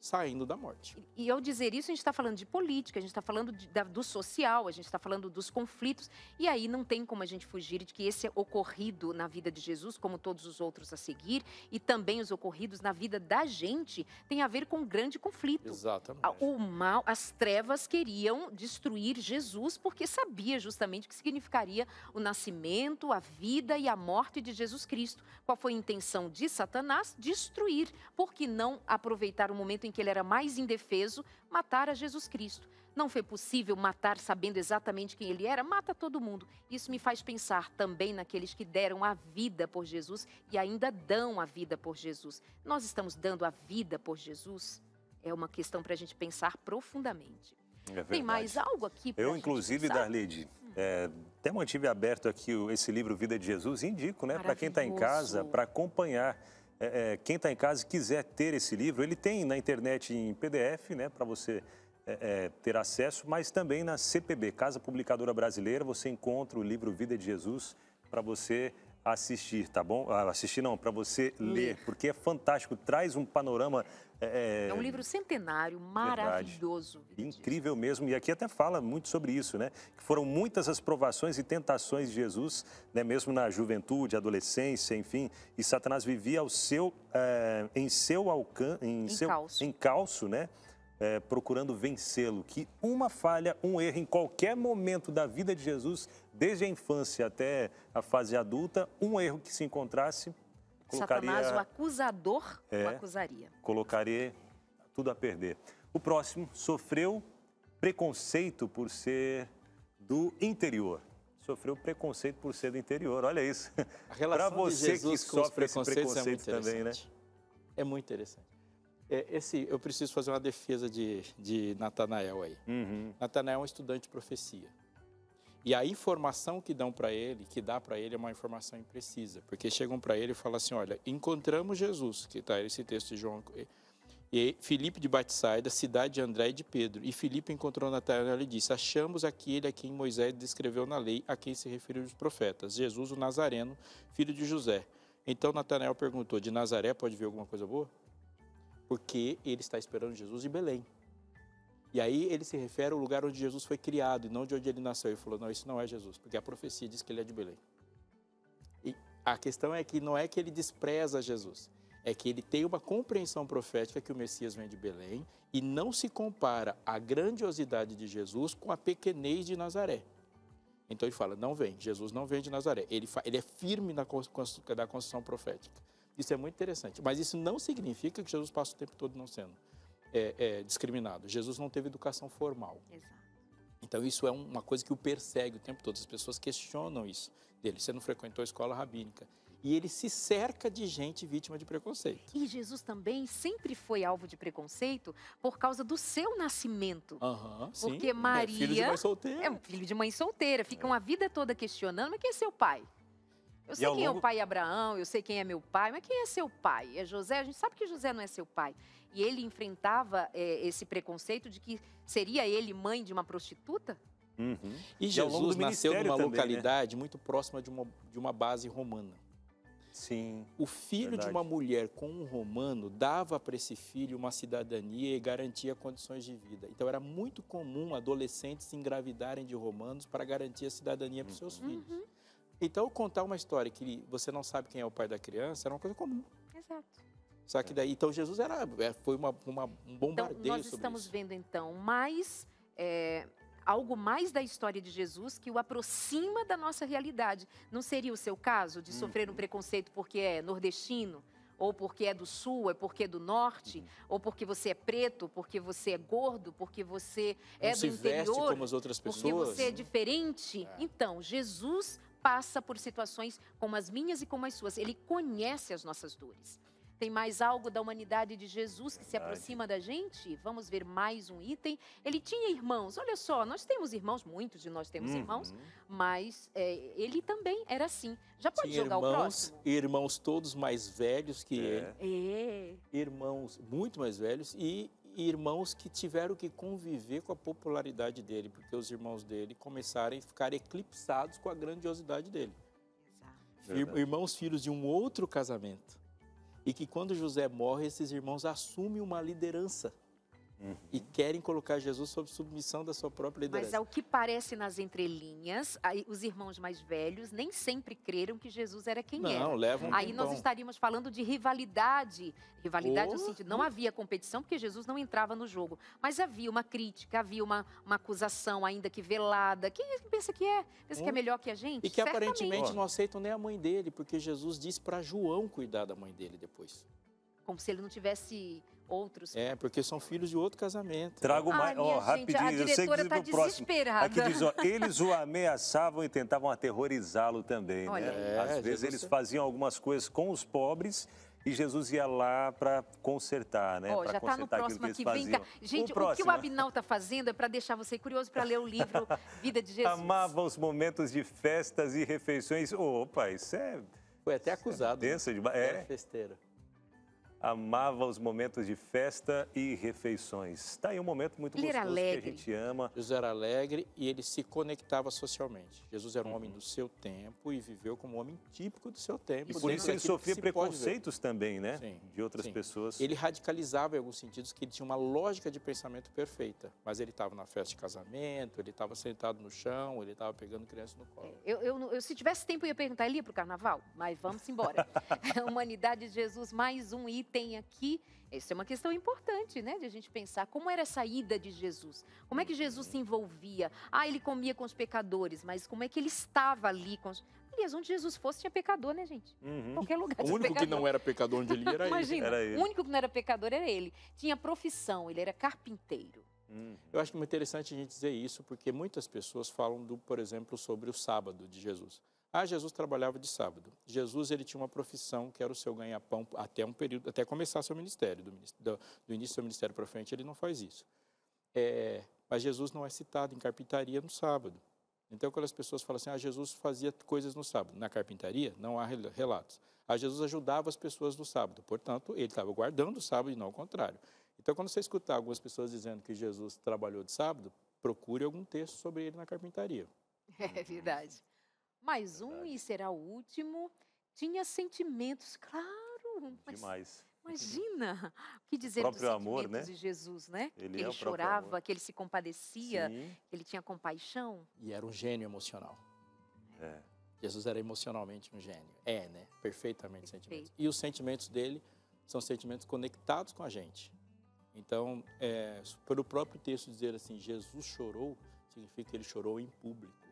saindo da morte. E, ao dizer isso, a gente está falando de política, a gente está falando de, da, do social, a gente está falando dos conflitos, e aí não tem como a gente fugir de que esse é ocorrido na vida de Jesus, como todos os outros a seguir, e também os ocorridos na vida da gente, tem a ver com um grande conflito. Exatamente. O mal, as trevas queriam destruir Jesus porque sabia justamente o que significaria o nascimento, a vida e a morte de Jesus Cristo. Qual foi a intenção de Satanás? Destruir, porque não aproveitar o momento em que ele era mais indefeso, matar a Jesus Cristo. Não foi possível matar sabendo exatamente quem ele era? Mata todo mundo. Isso me faz pensar também naqueles que deram a vida por Jesus e ainda dão a vida por Jesus. Nós estamos dando a vida por Jesus? É uma questão para a gente pensar profundamente. É Tem mais algo aqui para Eu, inclusive, Darlide, hum. é, até mantive aberto aqui esse livro Vida de Jesus e indico, né, para quem está em casa, para acompanhar é, é, quem está em casa e quiser ter esse livro, ele tem na internet em PDF, né, para você é, é, ter acesso, mas também na CPB, Casa Publicadora Brasileira, você encontra o livro Vida de Jesus para você assistir, tá bom? Ah, assistir não, para você ler, porque é fantástico, traz um panorama. É, é, é um livro centenário, maravilhoso. Incrível mesmo, e aqui até fala muito sobre isso, né? Que foram muitas as provações e tentações de Jesus, né? mesmo na juventude, adolescência, enfim, e Satanás vivia ao seu, é, em seu alcance, em, em seu calço. né? É, procurando vencê-lo, que uma falha, um erro em qualquer momento da vida de Jesus desde a infância até a fase adulta, um erro que se encontrasse, colocaria... Satanás, o acusador, é, o acusaria. Colocaria tudo a perder. O próximo sofreu preconceito por ser do interior. Sofreu preconceito por ser do interior, olha isso. Para você que sofre esse é preconceito é também, né? É muito interessante. É, esse, eu preciso fazer uma defesa de, de Natanael aí. Uhum. Natanael é um estudante de profecia. E a informação que dão para ele, que dá para ele, é uma informação imprecisa, porque chegam para ele e falam assim: olha, encontramos Jesus, que está esse texto de João. E Filipe de Batsaida, cidade de André e de Pedro. E Filipe encontrou Natanael e disse: Achamos aquele a quem Moisés descreveu na lei, a quem se referiu os profetas, Jesus o Nazareno, filho de José. Então Natanael perguntou: De Nazaré pode vir alguma coisa boa? Porque ele está esperando Jesus em Belém. E aí ele se refere ao lugar onde Jesus foi criado e não de onde ele nasceu. Ele falou: não, isso não é Jesus, porque a profecia diz que ele é de Belém. E a questão é que não é que ele despreza Jesus, é que ele tem uma compreensão profética que o Messias vem de Belém e não se compara a grandiosidade de Jesus com a pequenez de Nazaré. Então ele fala: não vem, Jesus não vem de Nazaré. Ele, ele é firme na construção profética. Isso é muito interessante. Mas isso não significa que Jesus passa o tempo todo não sendo é, é, discriminado. Jesus não teve educação formal. Exato. Então isso é uma coisa que o persegue o tempo todo. As pessoas questionam isso dele. Você não frequentou a escola rabínica. E ele se cerca de gente vítima de preconceito. E Jesus também sempre foi alvo de preconceito por causa do seu nascimento. Uhum, Porque sim. Maria. É filho de mãe solteira. É um filho de mãe solteira. Ficam é. a vida toda questionando: mas quem é seu pai? Eu sei quem longo... é o pai Abraão, eu sei quem é meu pai, mas quem é seu pai? É José? A gente sabe que José não é seu pai. E ele enfrentava é, esse preconceito de que seria ele mãe de uma prostituta? Uhum. E, e Jesus nasceu numa também, né? localidade né? muito próxima de uma, de uma base romana. Sim. O filho verdade. de uma mulher com um romano dava para esse filho uma cidadania e garantia condições de vida. Então era muito comum adolescentes engravidarem de romanos para garantir a cidadania para os seus uhum. filhos. Então contar uma história que você não sabe quem é o pai da criança era uma coisa comum. Exato. Só que daí, então Jesus era, é, foi uma, uma um então, bombardeio então, nós estamos isso. vendo então mais é, algo mais da história de Jesus que o aproxima da nossa realidade. Não seria o seu caso de sofrer um uhum. preconceito porque é nordestino? Ou porque é do sul, é porque é do norte, uhum. ou porque você é preto, porque você é gordo, porque você Não é do interior, como as outras pessoas, porque você é uhum. diferente. É. Então, Jesus passa por situações como as minhas e como as suas. Ele conhece as nossas dores. Tem mais algo da humanidade de Jesus que se aproxima da gente? Vamos ver mais um item. Ele tinha irmãos. Olha só, nós temos irmãos, muitos de nós temos uhum. irmãos, mas é, ele também era assim. Já pode tinha jogar irmãos, o próximo? Irmãos todos mais velhos que é. ele. É. Irmãos muito mais velhos e irmãos que tiveram que conviver com a popularidade dele, porque os irmãos dele começaram a ficar eclipsados com a grandiosidade dele. Verdade. Irmãos filhos de um outro casamento e que quando José morre, esses irmãos assumem uma liderança Uhum. E querem colocar Jesus sob submissão da sua própria liderança. Mas é ao que parece nas entrelinhas, aí, os irmãos mais velhos nem sempre creram que Jesus era quem não, era. Não, levam. Um aí nós estaríamos falando de rivalidade. Rivalidade oh. no sentido, não havia competição porque Jesus não entrava no jogo. Mas havia uma crítica, havia uma, uma acusação, ainda que velada. Quem pensa que é? Pensa hum. que é hum? melhor que a gente? E que Certamente. aparentemente não aceitam nem a mãe dele, porque Jesus disse para João cuidar da mãe dele depois como se ele não tivesse outros. É, porque são filhos de outro casamento. Trago ah, mais, ó, oh, rapidinho, eu sei que tá próximo. Aqui diz, ó, eles o ameaçavam e tentavam aterrorizá-lo também, né? Olha. né? É, Às vezes Jesus... eles é. faziam algumas coisas com os pobres e Jesus ia lá para consertar, né? Oh, está no próximo que aqui, Vem cá. Gente, o, o que o né? Abinal está fazendo é para deixar você curioso para ler o livro Vida de Jesus. Amava os momentos de festas e refeições. Opa, isso é... Foi até acusado. é densa né? demais. É. Era festeiro amava os momentos de festa e refeições. Está aí um momento muito ele gostoso que a gente ama. Jesus era alegre e ele se conectava socialmente. Jesus era um uhum. homem do seu tempo e viveu como um homem típico do seu tempo. E por isso ele é sofria preconceitos também, né? Sim, de outras sim. pessoas. Ele radicalizava em alguns sentidos que ele tinha uma lógica de pensamento perfeita, mas ele estava na festa de casamento, ele estava sentado no chão, ele estava pegando criança no colo. Eu, eu, eu, se tivesse tempo, eu ia perguntar, ele é ia para o carnaval? Mas vamos embora. Humanidade de Jesus, mais um item tem aqui? Essa é uma questão importante, né? De a gente pensar como era a saída de Jesus. Como é que Jesus se uhum. envolvia? Ah, ele comia com os pecadores, mas como é que ele estava ali com os... Aliás, onde Jesus fosse tinha pecador, né, gente? Uhum. Qualquer lugar O único pecador. que não era pecador onde ele era Imagina, ele. Era ele. O único que não era pecador era ele. Tinha profissão, ele era carpinteiro. Uhum. Eu acho muito interessante a gente dizer isso, porque muitas pessoas falam, do, por exemplo, sobre o sábado de Jesus. Ah, Jesus trabalhava de sábado. Jesus ele tinha uma profissão que era o seu ganha-pão até um período, até começar seu ministério, do, do, do início do seu ministério para frente ele não faz isso. É, mas Jesus não é citado em carpintaria no sábado. Então quando as pessoas falam assim, ah, Jesus fazia coisas no sábado, na carpintaria não há relatos. Ah, Jesus ajudava as pessoas no sábado, portanto ele estava guardando o sábado e não o contrário. Então quando você escutar algumas pessoas dizendo que Jesus trabalhou de sábado, procure algum texto sobre ele na carpintaria. É verdade. Mais Verdade. um e será o último, tinha sentimentos, claro. Mas, Demais. Imagina o que dizer o dos sentimentos amor, né? de Jesus, né? Ele é que ele é chorava, que ele se compadecia, Sim. que ele tinha compaixão. E era um gênio emocional. É. Jesus era emocionalmente um gênio. É, né? Perfeitamente Perfeito. sentimentos. E os sentimentos dele são sentimentos conectados com a gente. Então, é, pelo próprio texto dizer assim, Jesus chorou, significa que ele chorou em público.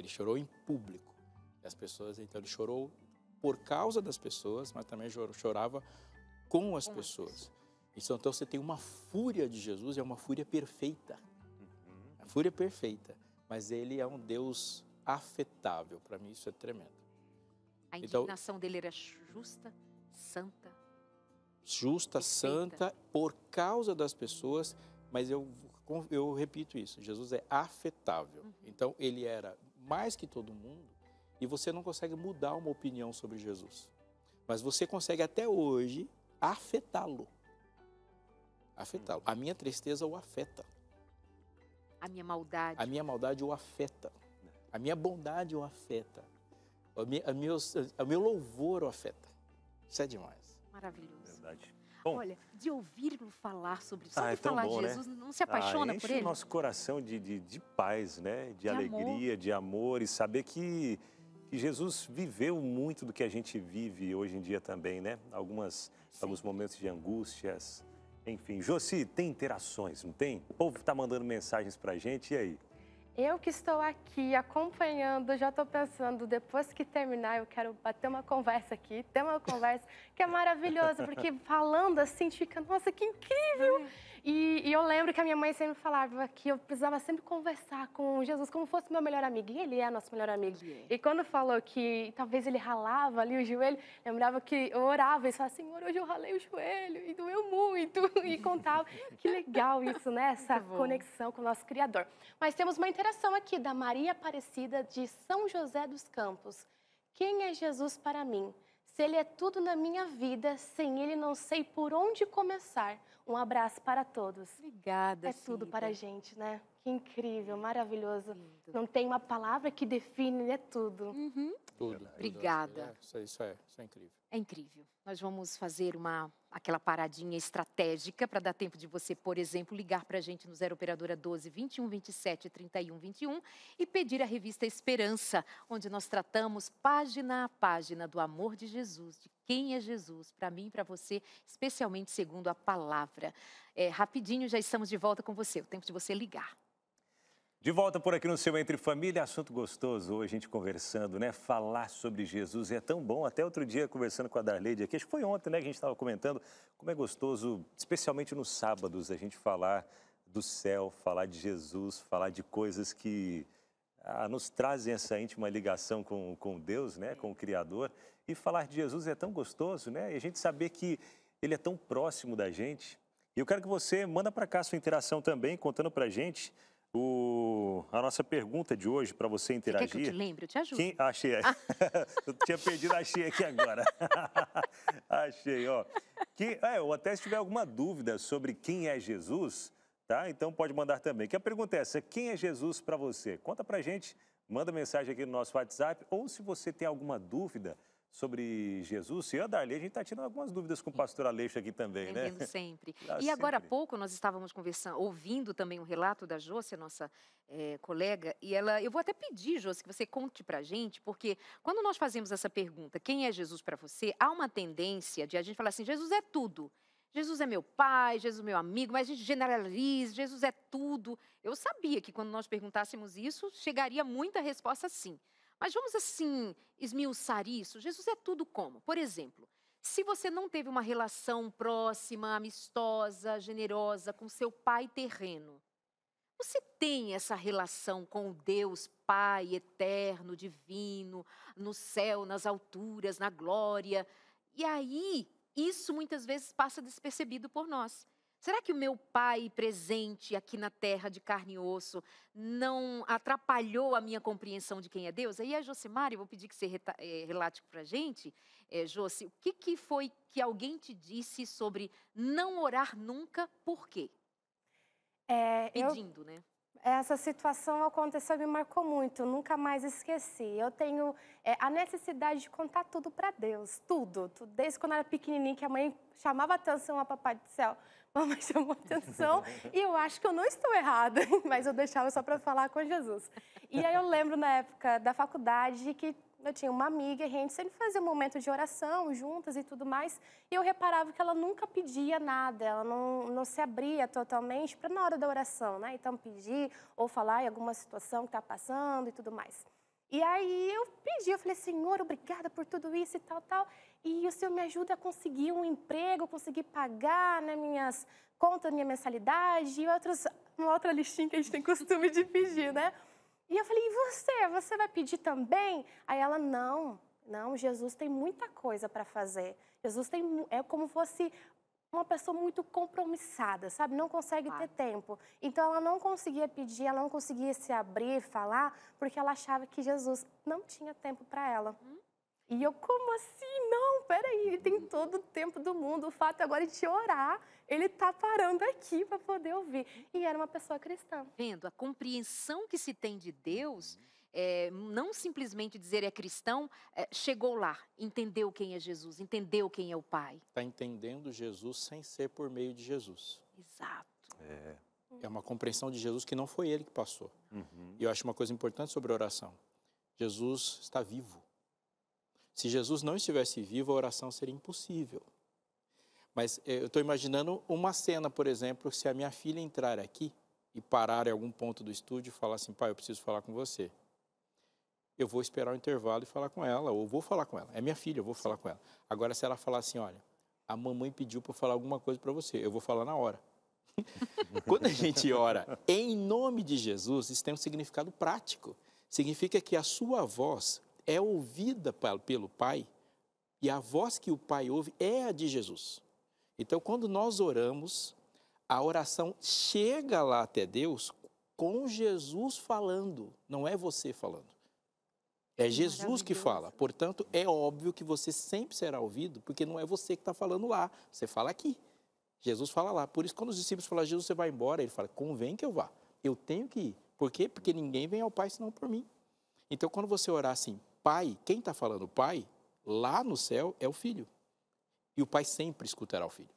Ele chorou em público. as pessoas, então, ele chorou por causa das pessoas, mas também chorava com as pessoas. Então, então você tem uma fúria de Jesus, é uma fúria perfeita. Uhum. A fúria é perfeita, mas ele é um Deus afetável. Para mim isso é tremendo. A então indignação então, dele era justa, santa. Justa, perfeita. santa, por causa das pessoas, mas eu, eu repito isso: Jesus é afetável. Uhum. Então ele era mais que todo mundo e você não consegue mudar uma opinião sobre Jesus. Mas você consegue até hoje afetá-lo. Afetá-lo. A minha tristeza o afeta. A minha maldade. A minha maldade o afeta. A minha bondade o afeta. O meu, o meu louvor o afeta. Isso é demais. Maravilhoso. Verdade. Bom, Olha, de ouvi-lo falar sobre isso, ah, é falar bom, de né? Jesus, né? não se apaixona ah, por ele? o nosso coração de, de, de paz, né? De, de alegria, amor. de amor e saber que, que, Jesus viveu muito do que a gente vive hoje em dia também, né? Algumas, alguns momentos de angústias, enfim. Josi, tem interações, não tem? O povo está mandando mensagens para a gente, e aí? Eu que estou aqui acompanhando, já estou pensando, depois que terminar, eu quero bater uma conversa aqui, ter uma conversa, que é maravilhosa, porque falando assim, fica, nossa, que incrível! É. E, e, eu lembro que a minha mãe sempre falava que eu precisava sempre conversar com Jesus como fosse meu melhor amigo. E ele é nosso melhor amigo. Yeah. É. E quando falou que talvez ele ralava ali o joelho, lembrava que eu orava e falava, Senhor, hoje eu ralei o joelho e doeu muito. E contava. que legal isso, né? Essa conexão com o nosso Criador. Mas temos uma interação aqui da Maria Aparecida de São José dos Campos. Quem é Jesus para mim? Se ele é tudo na minha vida, sem ele não sei por onde começar. Um abraço para todos. Obrigada. É Cida. tudo para a gente, né? Que incrível, maravilhoso. Lindo. Não tem uma palavra que define, é tudo. Uhum. Tudo. Obrigada. É, isso é, isso, é, isso é incrível. É incrível. Nós vamos fazer uma aquela paradinha estratégica para dar tempo de você, por exemplo, ligar para a gente no 0 Operadora 12 21 27 31 21 e pedir a revista Esperança, onde nós tratamos página a página do amor de Jesus, de quem é Jesus para mim e para você, especialmente segundo a palavra. É, rapidinho já estamos de volta com você, o tempo de você ligar. De volta por aqui no seu Entre Família, assunto gostoso hoje, a gente conversando, né? Falar sobre Jesus é tão bom. Até outro dia, conversando com a Darleide aqui, acho que foi ontem, né? Que a gente estava comentando como é gostoso, especialmente nos sábados, a gente falar do céu, falar de Jesus, falar de coisas que ah, nos trazem essa íntima ligação com, com Deus, né? Com o Criador. E falar de Jesus é tão gostoso, né? E a gente saber que ele é tão próximo da gente. E eu quero que você manda para cá sua interação também, contando para gente o, a nossa pergunta de hoje para você interagir. Você quer que eu te lembre, eu te ajudo. Quem, achei. Ah. eu tinha perdido, achei aqui agora. achei, ó. Que, é, ou até se tiver alguma dúvida sobre quem é Jesus, tá? Então pode mandar também. Que a pergunta é essa: quem é Jesus para você? Conta para gente, manda mensagem aqui no nosso WhatsApp, ou se você tem alguma dúvida sobre Jesus. E a Darley, a gente está tirando algumas dúvidas com o pastor Aleixo aqui também, né? Entendendo né? sempre. Tá e sempre. agora há pouco nós estávamos conversando, ouvindo também um relato da Jôcia, nossa é, colega, e ela, eu vou até pedir, Jôcia, que você conte para a gente, porque quando nós fazemos essa pergunta, quem é Jesus para você, há uma tendência de a gente falar assim, Jesus é tudo. Jesus é meu pai, Jesus é meu amigo, mas a gente generaliza, Jesus é tudo. Eu sabia que quando nós perguntássemos isso, chegaria muita resposta sim. Mas vamos assim esmiuçar isso. Jesus é tudo como? Por exemplo, se você não teve uma relação próxima, amistosa, generosa com seu pai terreno, você tem essa relação com o Deus Pai eterno, divino, no céu, nas alturas, na glória. E aí, isso muitas vezes passa despercebido por nós. Será que o meu pai presente aqui na terra de carne e osso não atrapalhou a minha compreensão de quem é Deus? Aí é a eu vou pedir que você eh, relate para a gente, é, Josi, o que, que foi que alguém te disse sobre não orar nunca, por quê? É, Pedindo, eu, né? Essa situação aconteceu e me marcou muito, nunca mais esqueci. Eu tenho é, a necessidade de contar tudo para Deus, tudo, tudo, Desde quando eu era pequenininha, que a mãe chamava atenção a Papai do Céu mamãe chamou atenção e eu acho que eu não estou errada, mas eu deixava só para falar com Jesus. E aí eu lembro na época da faculdade que eu tinha uma amiga e a gente sempre fazia um momento de oração juntas e tudo mais, e eu reparava que ela nunca pedia nada, ela não, não se abria totalmente para na hora da oração, né? Então pedir ou falar em alguma situação que está passando e tudo mais. E aí eu pedi, eu falei, Senhor, obrigada por tudo isso e tal, tal e o Senhor me ajuda a conseguir um emprego, conseguir pagar né, minhas contas, minha mensalidade e outros, uma outra listinha que a gente tem costume de pedir, né? E eu falei, e você? Você vai pedir também? Aí ela, não, não, Jesus tem muita coisa para fazer. Jesus tem, é como fosse uma pessoa muito compromissada, sabe? Não consegue ter tempo. Então ela não conseguia pedir, ela não conseguia se abrir, falar, porque ela achava que Jesus não tinha tempo para ela. Hum. E eu, como assim? Não, peraí, ele tem uhum. todo o tempo do mundo. O fato é agora de orar, ele tá parando aqui para poder ouvir. E era uma pessoa cristã. Vendo a compreensão que se tem de Deus, uhum. é, não simplesmente dizer é cristão, é, chegou lá, entendeu quem é Jesus, entendeu quem é o Pai. Está entendendo Jesus sem ser por meio de Jesus. Exato. É. Uhum. É uma compreensão de Jesus que não foi ele que passou. Uhum. E eu acho uma coisa importante sobre a oração. Jesus está vivo. Se Jesus não estivesse vivo, a oração seria impossível. Mas eh, eu estou imaginando uma cena, por exemplo, se a minha filha entrar aqui e parar em algum ponto do estúdio e falar assim: pai, eu preciso falar com você. Eu vou esperar o intervalo e falar com ela, ou vou falar com ela. É minha filha, eu vou falar com ela. Agora, se ela falar assim: olha, a mamãe pediu para falar alguma coisa para você, eu vou falar na hora. Quando a gente ora em nome de Jesus, isso tem um significado prático. Significa que a sua voz é ouvida pelo Pai e a voz que o Pai ouve é a de Jesus. Então, quando nós oramos, a oração chega lá até Deus com Jesus falando, não é você falando. É Jesus que fala. Portanto, é óbvio que você sempre será ouvido, porque não é você que está falando lá, você fala aqui. Jesus fala lá. Por isso, quando os discípulos falam, Jesus, você vai embora, ele fala, convém que eu vá. Eu tenho que ir. Por quê? Porque ninguém vem ao Pai senão por mim. Então, quando você orar assim, pai, quem está falando pai, lá no céu é o filho. E o pai sempre escutará o filho.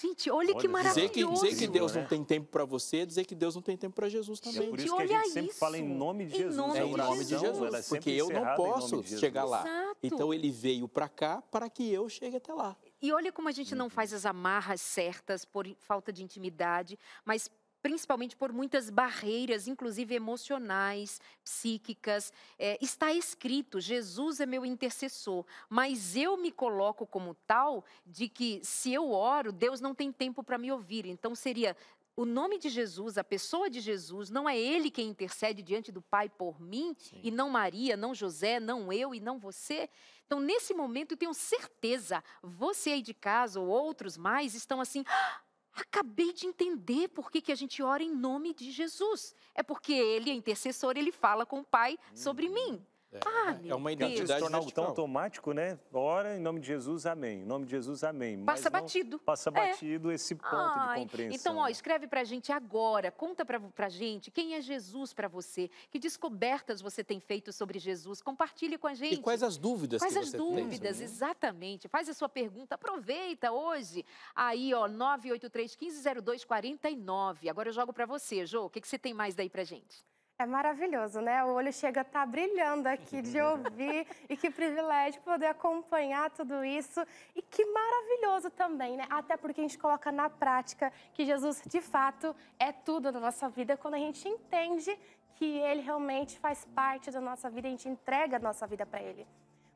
Gente, olha, olha que maravilhoso. Dizer que, dizer que Deus não tem tempo para você, dizer que Deus não tem tempo para Jesus também. É por isso que a gente isso. sempre fala em nome de Jesus. Em nome, é, em nome de Jesus, é porque eu não posso chegar lá. Exato. Então ele veio para cá para que eu chegue até lá. E olha como a gente não uhum. faz as amarras certas por falta de intimidade, mas principalmente por muitas barreiras, inclusive emocionais, psíquicas. É, está escrito: Jesus é meu intercessor, mas eu me coloco como tal de que se eu oro, Deus não tem tempo para me ouvir. Então seria o nome de Jesus, a pessoa de Jesus, não é ele quem intercede diante do Pai por mim, Sim. e não Maria, não José, não eu e não você. Então, nesse momento, eu tenho certeza, você aí de casa ou outros mais estão assim. Ah! Acabei de entender por que, que a gente ora em nome de Jesus. É porque ele é intercessor, ele fala com o Pai sobre uhum. mim. É, ah, é uma identidade tornar tão automático, né? Ora, em nome de Jesus, amém. Em nome de Jesus, amém. passa batido. Passa é. batido é. esse ponto Ai, de compreensão. Então, ó, escreve pra gente agora, conta pra, pra gente quem é Jesus para você, que descobertas você tem feito sobre Jesus, compartilhe com a gente. E quais as dúvidas quais que as você dúvidas, tem, exatamente. Faz a sua pergunta, aproveita hoje. Aí, ó, 983 1502 49. Agora eu jogo para você, Jô, o que, que você tem mais daí pra gente? É maravilhoso, né? O olho chega a estar tá brilhando aqui de ouvir e que privilégio poder acompanhar tudo isso e que maravilhoso também, né? Até porque a gente coloca na prática que Jesus de fato é tudo na nossa vida quando a gente entende que ele realmente faz parte da nossa vida, a gente entrega a nossa vida para ele.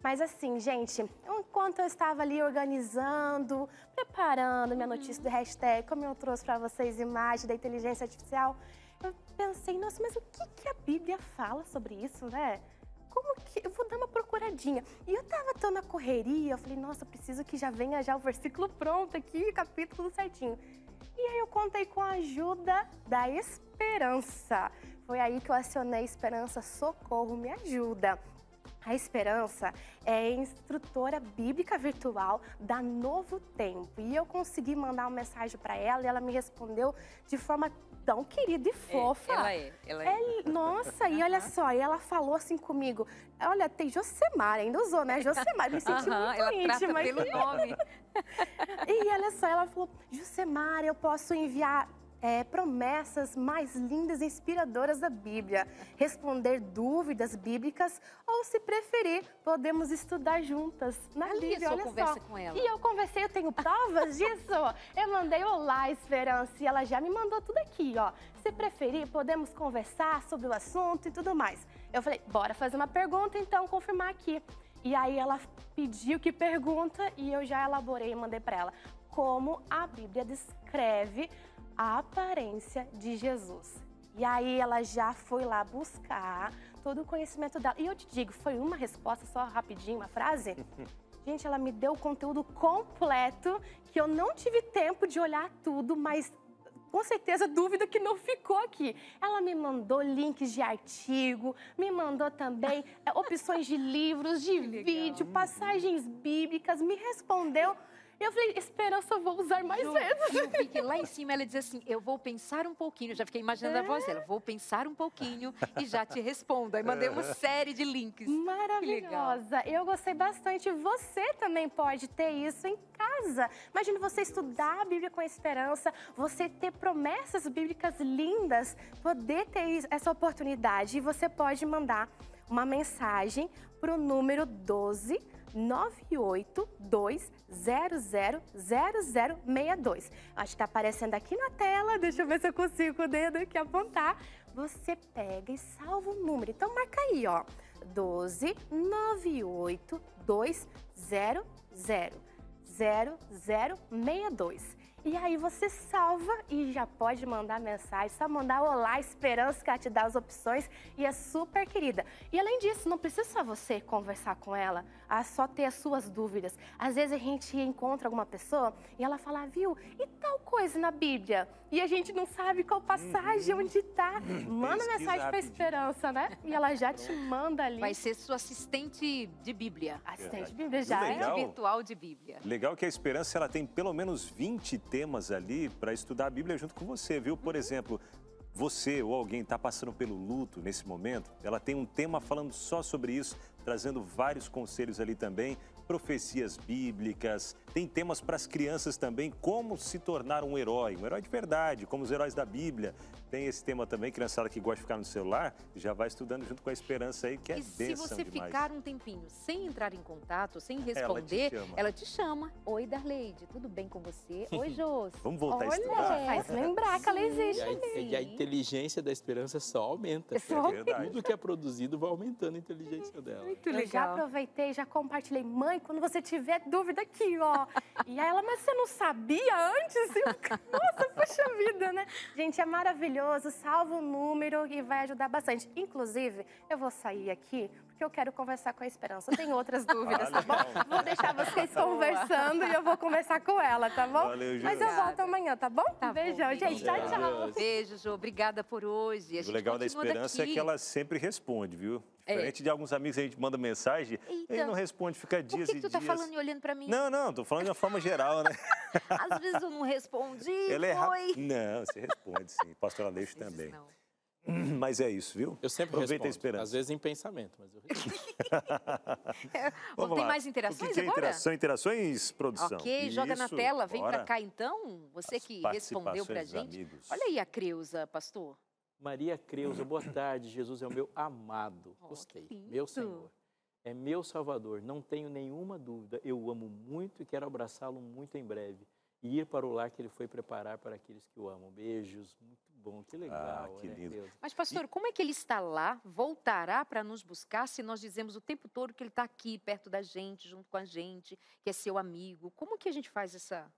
Mas assim, gente, enquanto eu estava ali organizando, preparando minha notícia do uhum. hashtag, como eu trouxe para vocês imagem da inteligência artificial, pensei, nossa, mas o que, que a Bíblia fala sobre isso, né? Como que. Eu vou dar uma procuradinha. E eu tava tão na correria, eu falei, nossa, preciso que já venha já o versículo pronto aqui, capítulo certinho. E aí eu contei com a ajuda da esperança. Foi aí que eu acionei esperança, socorro, me ajuda. A Esperança é instrutora bíblica virtual da Novo Tempo e eu consegui mandar uma mensagem para ela e ela me respondeu de forma tão querida e é, fofa. É, ela é, ela é. é nossa, e olha só, e ela falou assim comigo, olha, tem Josemar, ainda usou, né? Josemar, me senti uh -huh, muito ela íntima. Trata pelo nome. e olha só, ela falou, Josemar, eu posso enviar é, promessas mais lindas e inspiradoras da Bíblia, responder dúvidas bíblicas ou, se preferir, podemos estudar juntas na Olha Bíblia. olha com ela. E eu conversei, eu tenho provas disso. Eu mandei olá, Esperança, e ela já me mandou tudo aqui, ó. Se preferir, podemos conversar sobre o assunto e tudo mais. Eu falei, bora fazer uma pergunta, então, confirmar aqui. E aí ela pediu que pergunta e eu já elaborei e mandei para ela como a Bíblia descreve a aparência de Jesus. E aí ela já foi lá buscar todo o conhecimento dela. E eu te digo, foi uma resposta só rapidinho, uma frase? Gente, ela me deu o conteúdo completo, que eu não tive tempo de olhar tudo, mas com certeza dúvida que não ficou aqui. Ela me mandou links de artigo, me mandou também eh, opções de livros, de vídeo, passagens bíblicas, me respondeu eu falei, esperança, eu vou usar mais eu, vezes. Eu lá em cima ela diz assim, eu vou pensar um pouquinho. Eu já fiquei imaginando é. a voz dela, vou pensar um pouquinho e já te respondo. Aí mandei uma é. série de links. Maravilhosa. Eu gostei bastante. Você também pode ter isso em casa. Imagine você estudar a Bíblia com esperança, você ter promessas bíblicas lindas, poder ter essa oportunidade. E você pode mandar uma mensagem para o número 12 982000062. Acho que tá aparecendo aqui na tela, deixa eu ver se eu consigo com o dedo aqui apontar. Você pega e salva o número. Então marca aí, ó. 12982000062. E aí você salva e já pode mandar mensagem, só mandar olá, esperança que ela te dá as opções e é super querida. E além disso, não precisa só você conversar com ela a só ter as suas dúvidas. Às vezes a gente encontra alguma pessoa e ela fala, viu, e tal coisa na Bíblia? E a gente não sabe qual passagem, uhum. onde está. Manda mensagem para Esperança, né? E ela já te manda ali. Vai ser sua assistente de Bíblia. Assistente de é. Bíblia já é. legal, é virtual de Bíblia. Legal que a Esperança ela tem pelo menos 20 temas ali para estudar a Bíblia junto com você, viu? Por uhum. exemplo, você ou alguém está passando pelo luto nesse momento, ela tem um tema falando só sobre isso, trazendo vários conselhos ali também, profecias bíblicas, tem temas para as crianças também, como se tornar um herói, um herói de verdade, como os heróis da Bíblia. Tem esse tema também, criançada que gosta de ficar no celular, já vai estudando junto com a esperança aí, que é e se você demais. ficar um tempinho sem entrar em contato, sem responder, ela te chama. Ela te chama. Oi, Darleide, tudo bem com você? Oi, Jôs. Vamos voltar Olha, a estudar. faz lembrar que ela existe. E a, e a inteligência da esperança só aumenta. é verdade. Tudo que é produzido vai aumentando a inteligência dela. Muito legal. Eu já aproveitei, já compartilhei. Mãe, quando você tiver dúvida aqui, ó. e aí ela, mas você não sabia antes? Eu, Nossa, poxa vida, né? Gente, é maravilhoso maravilhoso, salva o número e vai ajudar bastante. Inclusive, eu vou sair aqui porque eu quero conversar com a Esperança. Eu tenho outras dúvidas, tá bom? Vou deixar vocês conversando e eu vou conversar com ela, tá bom? Valeu, Mas eu volto amanhã, tá bom? Tá Beijão, bom. gente. Tchau, tchau. Beijo, Ju. Obrigada por hoje. o legal da Esperança aqui. é que ela sempre responde, viu? É. Diferente é. de alguns amigos, a gente manda mensagem, ele não responde, fica dias e dias. Por que, tu tá dias. falando e olhando pra mim? Não, não, tô falando de uma forma geral, né? Às vezes eu não respondi, Ela é foi... Não, você responde sim. Pastora Aleixo também. Não. Uhum. Mas é isso, viu? Eu sempre Aproveita respondo. a esperança. Às vezes em pensamento, mas eu é, Vamos Tem lá. mais interações o que, é agora? Interação, interações, produção. Ok, isso, joga na tela, vem para cá então. Você As que respondeu para gente. Amigos. Olha aí a Creuza, pastor. Maria Creuza, boa tarde. Jesus é o meu amado. Oh, Gostei. Meu Senhor. É meu Salvador, não tenho nenhuma dúvida. Eu o amo muito e quero abraçá-lo muito em breve. E ir para o lar que ele foi preparar para aqueles que o amam. Beijos. Muito bom, que ah, legal. Ah, que é, lindo. Mas, pastor, e... como é que ele está lá, voltará para nos buscar se nós dizemos o tempo todo que ele está aqui, perto da gente, junto com a gente, que é seu amigo? Como que a gente faz essa.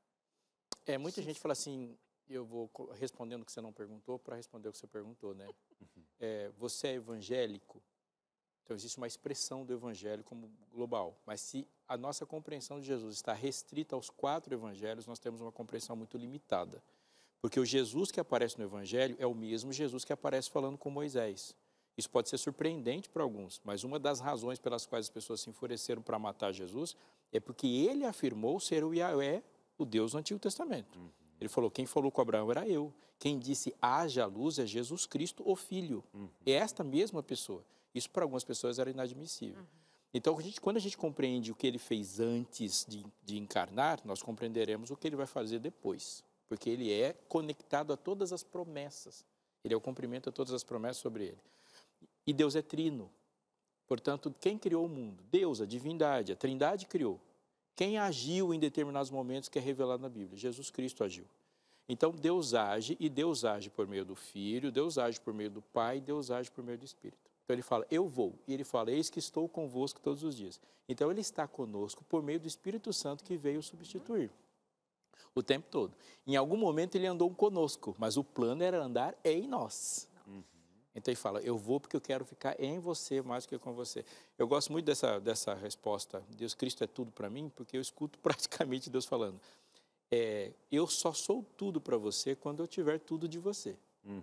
É, muita gente fala assim, eu vou respondendo o que você não perguntou para responder o que você perguntou, né? Uhum. É, você é evangélico? Então, existe uma expressão do evangelho como global. Mas se a nossa compreensão de Jesus está restrita aos quatro evangelhos, nós temos uma compreensão muito limitada. Porque o Jesus que aparece no Evangelho é o mesmo Jesus que aparece falando com Moisés. Isso pode ser surpreendente para alguns, mas uma das razões pelas quais as pessoas se enfureceram para matar Jesus é porque ele afirmou ser o Yahvé, o Deus do Antigo Testamento. Uhum. Ele falou: quem falou com Abraão era eu. Quem disse haja luz é Jesus Cristo, o Filho. Uhum. É esta mesma pessoa. Isso para algumas pessoas era inadmissível. Uhum. Então, a gente, quando a gente compreende o que ele fez antes de, de encarnar, nós compreenderemos o que ele vai fazer depois porque ele é conectado a todas as promessas. Ele é o cumprimento a todas as promessas sobre ele. E Deus é trino. Portanto, quem criou o mundo? Deus, a divindade, a Trindade criou. Quem agiu em determinados momentos que é revelado na Bíblia? Jesus Cristo agiu. Então Deus age e Deus age por meio do Filho, Deus age por meio do Pai, Deus age por meio do Espírito. Então ele fala, eu vou. E ele fala, eis que estou convosco todos os dias. Então ele está conosco por meio do Espírito Santo que veio substituir o tempo todo. Em algum momento ele andou conosco, mas o plano era andar em nós. Uhum. Então ele fala: Eu vou porque eu quero ficar em você mais do que com você. Eu gosto muito dessa, dessa resposta: Deus Cristo é tudo para mim, porque eu escuto praticamente Deus falando. É, eu só sou tudo para você quando eu tiver tudo de você. Uhum.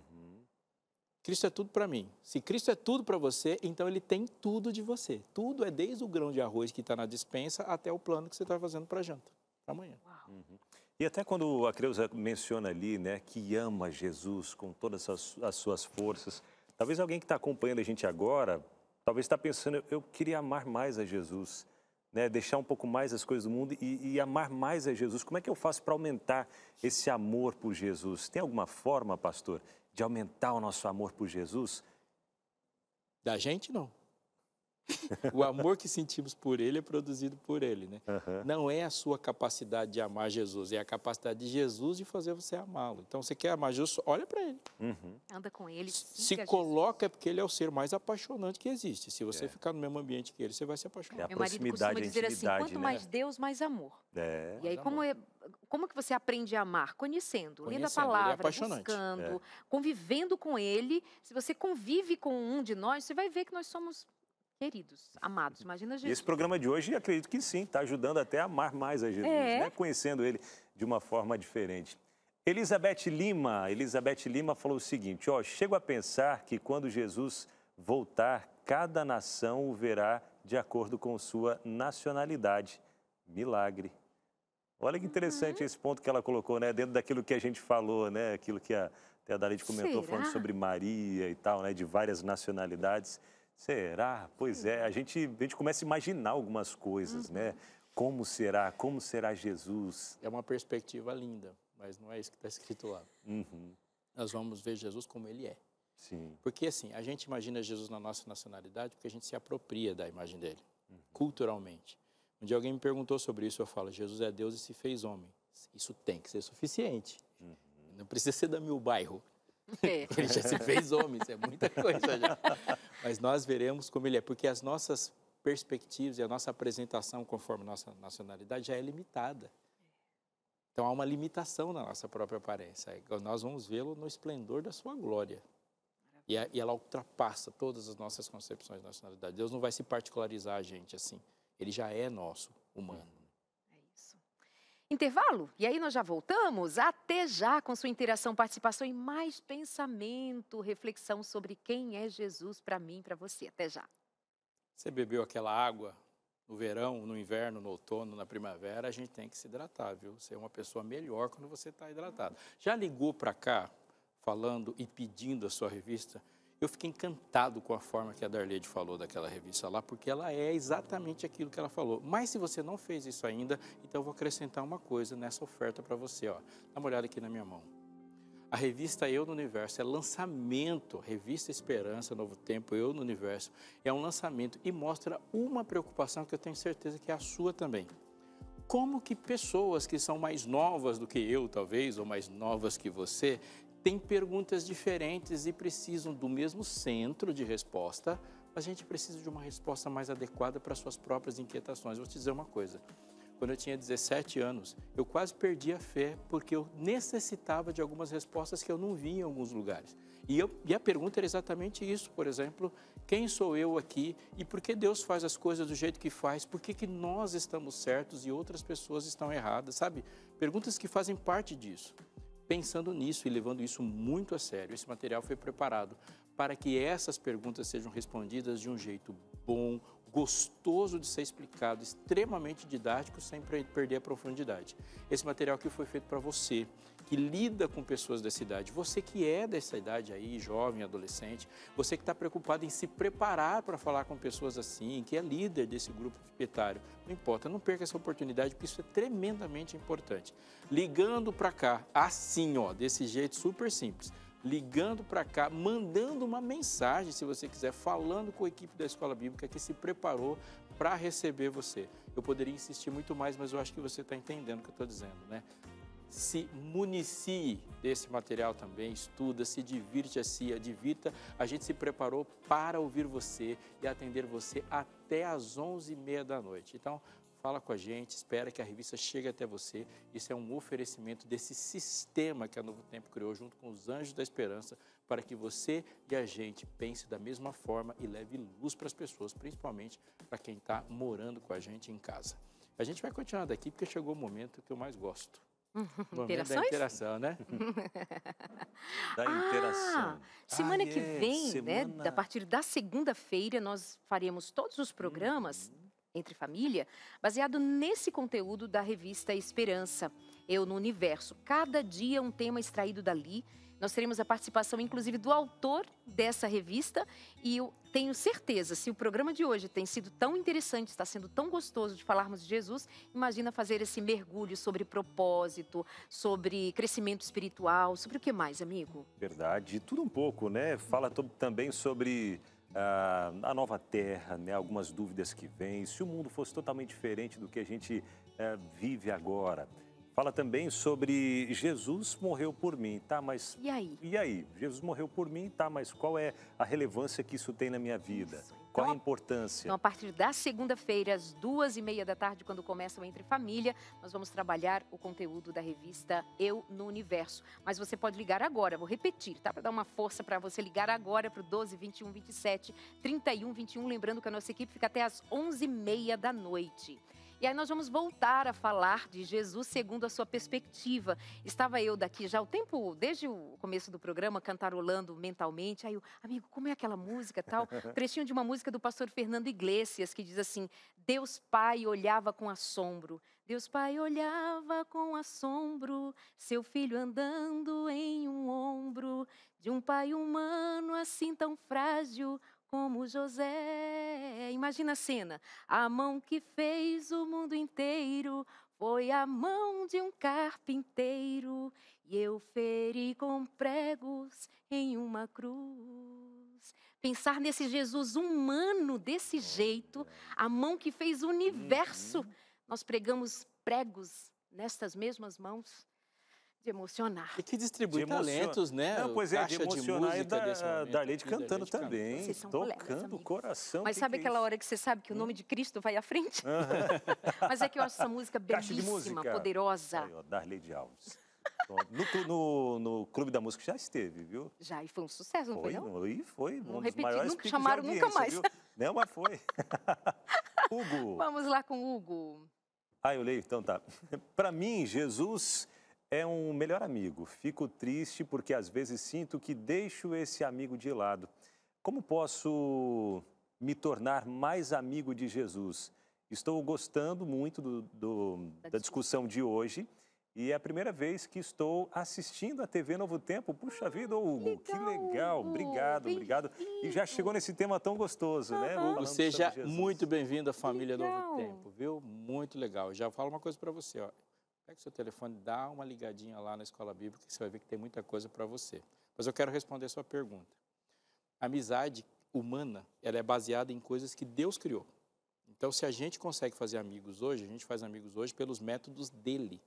Cristo é tudo para mim. Se Cristo é tudo para você, então Ele tem tudo de você. Tudo é desde o grão de arroz que está na dispensa até o plano que você está fazendo para janta, amanhã. Uhum. E até quando a Creuza menciona ali, né, que ama Jesus com todas as, as suas forças, talvez alguém que está acompanhando a gente agora, talvez está pensando, eu queria amar mais a Jesus, né, deixar um pouco mais as coisas do mundo e, e amar mais a Jesus. Como é que eu faço para aumentar esse amor por Jesus? Tem alguma forma, pastor, de aumentar o nosso amor por Jesus? Da gente, não. o amor que sentimos por ele é produzido por ele, né? Uhum. Não é a sua capacidade de amar Jesus, é a capacidade de Jesus de fazer você amá-lo. Então, você quer amar Jesus, olha para ele. Uhum. Anda com ele. Se coloca, Jesus. É porque ele é o ser mais apaixonante que existe. Se você é. ficar no mesmo ambiente que ele, você vai se apaixonar. É Meu marido costuma dizer assim, quanto né? mais Deus, mais amor. É. E aí, como, é, como que você aprende a amar? Conhecendo, Conhecendo lendo a é palavra, buscando, é. convivendo com ele. Se você convive com um de nós, você vai ver que nós somos Queridos, amados, imagina Jesus. Esse programa de hoje, acredito que sim, está ajudando até a amar mais a Jesus, é. né? conhecendo ele de uma forma diferente. Elizabeth Lima, Elizabeth Lima falou o seguinte: ó, chego a pensar que quando Jesus voltar, cada nação o verá de acordo com sua nacionalidade. Milagre. Olha que interessante uhum. esse ponto que ela colocou, né? Dentro daquilo que a gente falou, né? Aquilo que a, até a Dalit comentou Será? falando sobre Maria e tal, né? De várias nacionalidades. Será? Pois é, uhum. a gente, a gente começa a imaginar algumas coisas, né? uhum. né? Como será? Como será Jesus? É uma perspectiva linda, mas não é isso que está escrito lá. Uhum. Nós vamos ver Jesus como ele é. Sim. Porque assim, a gente imagina Jesus na nossa nacionalidade porque a gente se apropria da imagem dele, uhum. culturalmente. Um dia alguém me perguntou sobre isso, eu falo, Jesus é Deus e se fez homem. Isso tem que ser suficiente. Uhum. Não precisa ser da meu bairro. É. ele já se fez homem, isso é muita coisa já. Mas nós veremos como ele é, porque as nossas perspectivas e a nossa apresentação conforme nossa nacionalidade já é limitada. Então há uma limitação na nossa própria aparência. Nós vamos vê-lo no esplendor da sua glória. e, ela ultrapassa todas as nossas concepções de nacionalidade. Deus não vai se particularizar a gente assim. Ele já é nosso, humano intervalo e aí nós já voltamos. Até já com sua interação, participação e mais pensamento, reflexão sobre quem é Jesus para mim, para você. Até já. Você bebeu aquela água no verão, no inverno, no outono, na primavera, a gente tem que se hidratar, viu? Você é uma pessoa melhor quando você está hidratado. Já ligou para cá falando e pedindo a sua revista eu fiquei encantado com a forma que a Darlene falou daquela revista lá, porque ela é exatamente aquilo que ela falou. Mas se você não fez isso ainda, então eu vou acrescentar uma coisa nessa oferta para você. Ó. Dá uma olhada aqui na minha mão. A revista Eu no Universo é lançamento, revista Esperança, Novo Tempo, Eu no Universo, é um lançamento e mostra uma preocupação que eu tenho certeza que é a sua também. Como que pessoas que são mais novas do que eu, talvez, ou mais novas que você, têm perguntas diferentes e precisam do mesmo centro de resposta, a gente precisa de uma resposta mais adequada para suas próprias inquietações. Vou te dizer uma coisa. Quando eu tinha 17 anos, eu quase perdi a fé porque eu necessitava de algumas respostas que eu não vi em alguns lugares. E, eu, e a pergunta era exatamente isso, por exemplo, quem sou eu aqui e por que Deus faz as coisas do jeito que faz? Por que, que nós estamos certos e outras pessoas estão erradas, sabe? Perguntas que fazem parte disso. Pensando nisso e levando isso muito a sério, esse material foi preparado para que essas perguntas sejam respondidas de um jeito bom, gostoso de ser explicado, extremamente didático, sem perder a profundidade. Esse material que foi feito para você, que lida com pessoas dessa idade, você que é dessa idade aí, jovem, adolescente, você que está preocupado em se preparar para falar com pessoas assim, que é líder desse grupo etário, não importa, não perca essa oportunidade, porque isso é tremendamente importante. Ligando para cá, assim, ó, desse jeito super simples ligando para cá, mandando uma mensagem, se você quiser, falando com a equipe da Escola Bíblica que se preparou para receber você. Eu poderia insistir muito mais, mas eu acho que você está entendendo o que eu estou dizendo, né? se municie desse material também, estuda, se a si, divirta. A gente se preparou para ouvir você e atender você até às 11h30 da noite. Então, fala com a gente, espera que a revista chegue até você. Isso é um oferecimento desse sistema que a Novo Tempo criou junto com os Anjos da Esperança para que você e a gente pense da mesma forma e leve luz para as pessoas, principalmente para quem está morando com a gente em casa. A gente vai continuar daqui porque chegou o momento que eu mais gosto. Interações? Da interação, né? da ah, interação. Ah, semana ah, que é, vem, né? semana... né? A partir da segunda-feira, nós faremos todos os programas uhum. entre família, baseado nesse conteúdo da revista Esperança. Eu no Universo. Cada dia um tema extraído dali nós teremos a participação, inclusive, do autor dessa revista. E eu tenho certeza, se o programa de hoje tem sido tão interessante, está sendo tão gostoso de falarmos de Jesus, imagina fazer esse mergulho sobre propósito, sobre crescimento espiritual, sobre o que mais, amigo? Verdade, tudo um pouco, né? Fala também sobre ah, a nova terra, né? algumas dúvidas que vêm, se o mundo fosse totalmente diferente do que a gente eh, vive agora. Fala também sobre Jesus morreu por mim, tá? Mas. E aí? E aí? Jesus morreu por mim, tá? Mas qual é a relevância que isso tem na minha vida? Isso. Então, qual a importância? Então, a partir da segunda-feira, às duas e meia da tarde, quando começam Entre Família, nós vamos trabalhar o conteúdo da revista Eu no Universo. Mas você pode ligar agora, vou repetir, tá? Para dar uma força para você ligar agora para o 12 21 27 31 21. Lembrando que a nossa equipe fica até às onze e meia da noite. E aí nós vamos voltar a falar de Jesus segundo a sua perspectiva. Estava eu daqui já o tempo, desde o começo do programa, cantarolando mentalmente. Aí eu, amigo, como é aquela música tal? Trechinho de uma música do pastor Fernando Iglesias, que diz assim, Deus Pai olhava com assombro, Deus Pai olhava com assombro, seu filho andando em um ombro, de um pai humano assim tão frágil, como José. Imagina a cena. A mão que fez o mundo inteiro foi a mão de um carpinteiro, e eu feri com pregos em uma cruz. Pensar nesse Jesus humano desse jeito, a mão que fez o universo. Uhum. Nós pregamos pregos nestas mesmas mãos. De emocionar. E que distribui talentos, né? Não, pois é, de emocionar de é música, e da, da Lady cantando também. Vocês são Tocando o coração. Mas que sabe que é aquela hora que você sabe que o hum? nome de Cristo vai à frente? Mas é que eu acho essa música belíssima, música. poderosa. Aí, de Alves. No, no, no, Clube da Música já esteve, viu? Já, e foi um sucesso, não foi? Foi, não? E foi. Um não repeti, nunca chamaram nunca mais. Não, mas foi. Hugo. Vamos lá com o Hugo. Ah, eu leio, então tá. Para mim, Jesus é um melhor amigo. Fico triste porque às vezes sinto que deixo esse amigo de lado. Como posso me tornar mais amigo de Jesus? Estou gostando muito do, do, da discussão de hoje. E é a primeira vez que estou assistindo a TV Novo Tempo. Puxa ah, vida, Hugo, que legal. Que legal. Obrigado, bem obrigado. E já chegou nesse tema tão gostoso, né? Hugo, seja muito bem-vindo à família legal. Novo Tempo, viu? Muito legal. Já falo uma coisa para você, ó. Pega seu telefone, dá uma ligadinha lá na escola bíblica, que você vai ver que tem muita coisa para você. Mas eu quero responder a sua pergunta. A amizade humana, ela é baseada em coisas que Deus criou. Então, se a gente consegue fazer amigos hoje, a gente faz amigos hoje pelos métodos dele.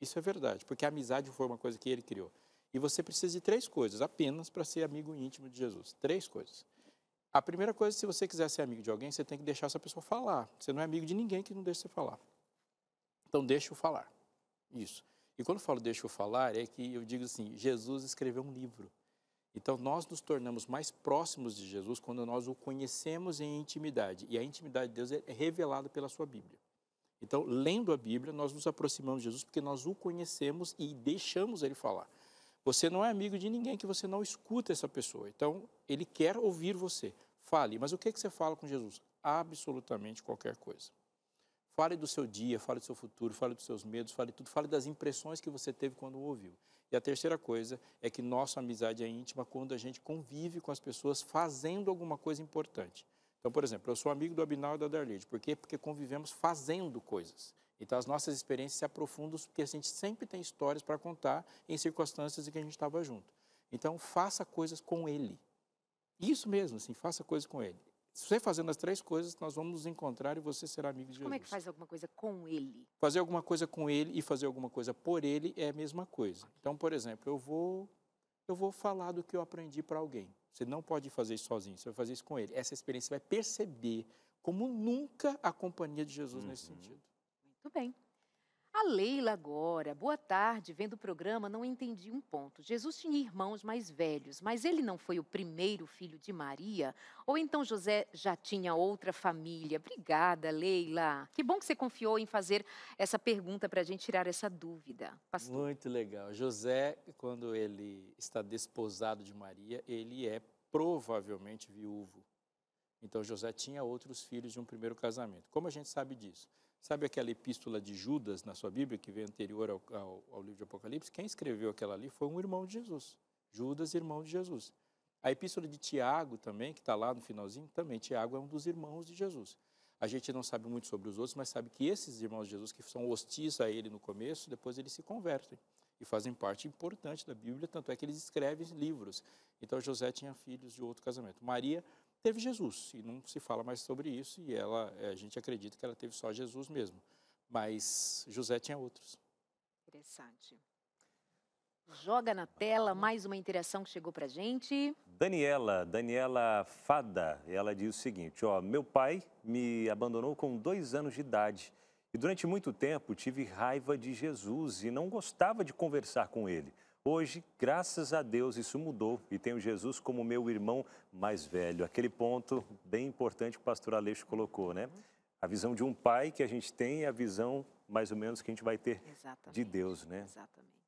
Isso é verdade, porque a amizade foi uma coisa que ele criou. E você precisa de três coisas apenas para ser amigo íntimo de Jesus. Três coisas. A primeira coisa, se você quiser ser amigo de alguém, você tem que deixar essa pessoa falar. Você não é amigo de ninguém que não deixa você falar. Então, deixa-o falar isso. E quando eu falo deixa eu falar, é que eu digo assim: Jesus escreveu um livro. Então nós nos tornamos mais próximos de Jesus quando nós o conhecemos em intimidade. E a intimidade de Deus é, é revelada pela sua Bíblia. Então, lendo a Bíblia, nós nos aproximamos de Jesus porque nós o conhecemos e deixamos ele falar. Você não é amigo de ninguém que você não escuta essa pessoa. Então, ele quer ouvir você. Fale, mas o que, é que você fala com Jesus? Absolutamente qualquer coisa. Fale do seu dia, fale do seu futuro, fale dos seus medos, fale tudo, fale das impressões que você teve quando ouviu. E a terceira coisa é que nossa amizade é íntima quando a gente convive com as pessoas fazendo alguma coisa importante. Então, por exemplo, eu sou amigo do Abinal e da Darlene. Por quê? Porque convivemos fazendo coisas. Então, as nossas experiências se aprofundam porque a gente sempre tem histórias para contar em circunstâncias em que a gente estava junto. Então, faça coisas com ele. Isso mesmo, assim, faça coisas com ele. Você fazendo as três coisas, nós vamos nos encontrar e você será amigo de Jesus. Como é que faz alguma coisa com ele? Fazer alguma coisa com ele e fazer alguma coisa por ele é a mesma coisa. Então, por exemplo, eu vou eu vou falar do que eu aprendi para alguém. Você não pode fazer isso sozinho, você vai fazer isso com ele. Essa experiência vai perceber como nunca a companhia de Jesus uhum. nesse sentido. Muito bem. A Leila agora. Boa tarde. Vendo o programa, não entendi um ponto. Jesus tinha irmãos mais velhos, mas ele não foi o primeiro filho de Maria? Ou então José já tinha outra família? Obrigada, Leila. Que bom que você confiou em fazer essa pergunta para a gente tirar essa dúvida. Pastor. Muito legal. José, quando ele está desposado de Maria, ele é provavelmente viúvo. Então José tinha outros filhos de um primeiro casamento. Como a gente sabe disso? Sabe aquela epístola de Judas na sua Bíblia, que vem anterior ao, ao, ao, livro de Apocalipse? Quem escreveu aquela ali foi um irmão de Jesus. Judas, irmão de Jesus. A epístola de Tiago também, que está lá no finalzinho, também. Tiago é um dos irmãos de Jesus. A gente não sabe muito sobre os outros, mas sabe que esses irmãos de Jesus, que são hostis a ele no começo, depois eles se convertem e fazem parte importante da Bíblia, tanto é que eles escrevem livros. Então José tinha filhos de outro casamento. Maria teve Jesus, e não se fala mais sobre isso, e ela, eh, a gente acredita que ela teve só Jesus mesmo. Mas José tinha outros. Interessante. Joga na tela mais uma interação que chegou para gente. Daniela, Daniela Fada, ela diz o seguinte: ó, meu pai me abandonou com dois anos de idade e durante muito tempo tive raiva de Jesus e não gostava de conversar com ele. Hoje, graças a Deus, isso mudou e tenho Jesus como meu irmão mais velho. Aquele ponto bem importante que o pastor Aleixo colocou, né? Uhum. A visão de um pai que a gente tem e é a visão mais ou menos que a gente vai ter Exatamente. de Deus, né? Exatamente.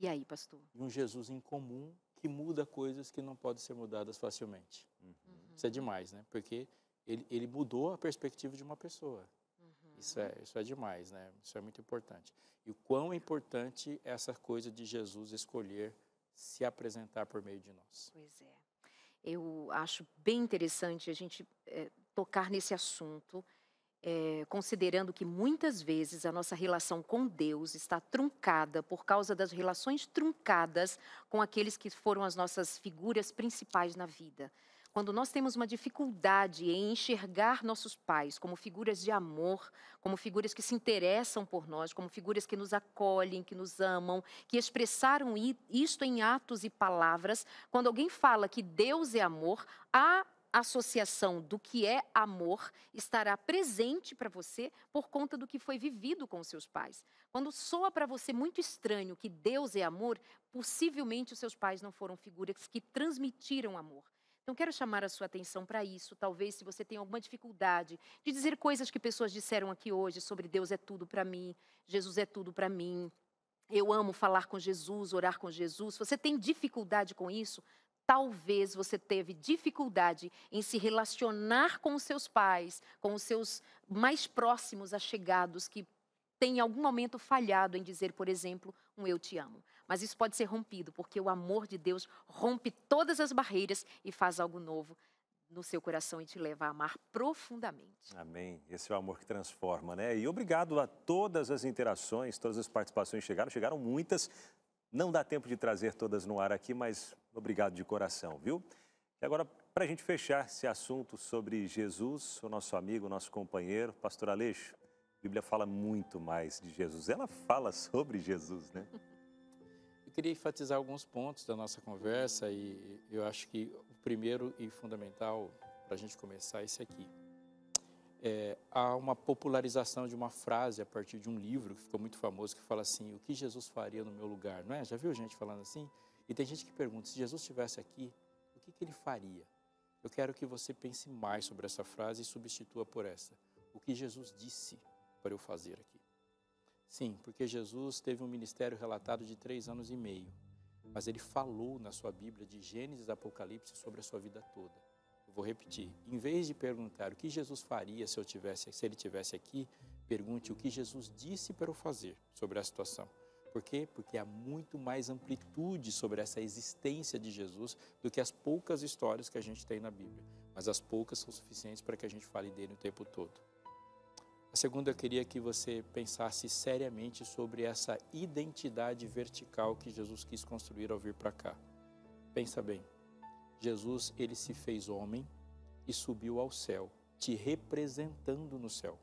E aí, pastor? Um Jesus em comum que muda coisas que não podem ser mudadas facilmente. Uhum. Isso é demais, né? Porque ele, ele mudou a perspectiva de uma pessoa. Isso é, isso é demais, né? Isso é muito importante. E o quão importante é essa coisa de Jesus escolher se apresentar por meio de nós. Pois é. Eu acho bem interessante a gente é, tocar nesse assunto, é, considerando que muitas vezes a nossa relação com Deus está truncada por causa das relações truncadas com aqueles que foram as nossas figuras principais na vida. Quando nós temos uma dificuldade em enxergar nossos pais como figuras de amor, como figuras que se interessam por nós, como figuras que nos acolhem, que nos amam, que expressaram isto em atos e palavras, quando alguém fala que Deus é amor, há associação do que é amor estará presente para você por conta do que foi vivido com seus pais. Quando soa para você muito estranho que Deus é amor, possivelmente os seus pais não foram figuras que transmitiram amor. Então, quero chamar a sua atenção para isso. Talvez, se você tem alguma dificuldade de dizer coisas que pessoas disseram aqui hoje sobre Deus é tudo para mim, Jesus é tudo para mim, eu amo falar com Jesus, orar com Jesus. Se você tem dificuldade com isso, talvez você teve dificuldade em se relacionar com os seus pais, com os seus mais próximos achegados que tem em algum momento falhado em dizer, por exemplo, um eu te amo. Mas isso pode ser rompido, porque o amor de Deus rompe todas as barreiras e faz algo novo no seu coração e te leva a amar profundamente. Amém. Esse é o amor que transforma, né? E obrigado a todas as interações, todas as participações chegaram, chegaram muitas. Não dá tempo de trazer todas no ar aqui, mas obrigado de coração, viu? E agora, para a gente fechar esse assunto sobre Jesus, o nosso amigo, o nosso companheiro, Pastor Aleixo, a Bíblia fala muito mais de Jesus. Ela fala sobre Jesus, né? queria enfatizar alguns pontos da nossa conversa e eu acho que o primeiro e fundamental para a gente começar é esse aqui. É, há uma popularização de uma frase a partir de um livro que ficou muito famoso que fala assim: O que Jesus faria no meu lugar? Não é? Já viu gente falando assim? E tem gente que pergunta: Se Jesus estivesse aqui, o que, que ele faria? Eu quero que você pense mais sobre essa frase e substitua por essa: O que Jesus disse para eu fazer aqui? Sim, porque Jesus teve um ministério relatado de três anos e meio, mas ele falou na sua Bíblia de Gênesis e Apocalipse sobre a sua vida toda. Eu vou repetir. Em vez de perguntar o que Jesus faria se eu tivesse, se ele tivesse aqui, pergunte o que Jesus disse para eu fazer sobre a situação. Por quê? Porque há muito mais amplitude sobre essa existência de Jesus do que as poucas histórias que a gente tem na Bíblia. Mas as poucas são suficientes para que a gente fale dele o tempo todo. A segunda, eu queria que você pensasse seriamente sobre essa identidade vertical que Jesus quis construir ao vir para cá. Pensa bem. Jesus, ele se fez homem e subiu ao céu, te representando no céu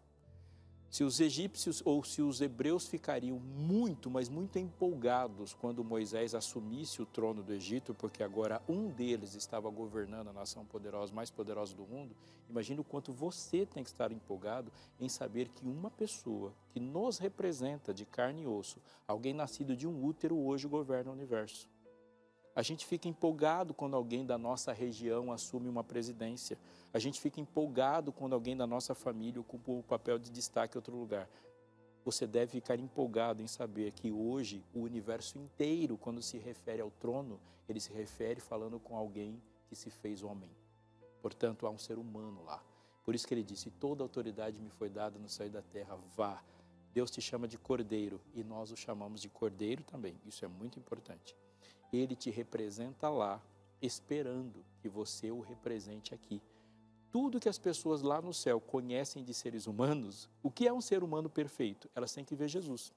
se os egípcios ou se os hebreus ficariam muito, mas muito empolgados quando Moisés assumisse o trono do Egito, porque agora um deles estava governando a nação poderosa, mais poderosa do mundo, imagina o quanto você tem que estar empolgado em saber que uma pessoa que nos representa de carne e osso, alguém nascido de um útero, hoje governa o universo. A gente fica empolgado quando alguém da nossa região assume uma presidência. A gente fica empolgado quando alguém da nossa família ocupa o papel de destaque em outro lugar. Você deve ficar empolgado em saber que hoje o universo inteiro, quando se refere ao trono, ele se refere falando com alguém que se fez homem. Portanto, há um ser humano lá. Por isso que ele disse: Toda autoridade me foi dada no céu e da terra, vá. Deus te chama de cordeiro e nós o chamamos de cordeiro também. Isso é muito importante. Ele te representa lá, esperando que você o represente aqui. Tudo que as pessoas lá no céu conhecem de seres humanos, o que é um ser humano perfeito? Elas têm que ver Jesus.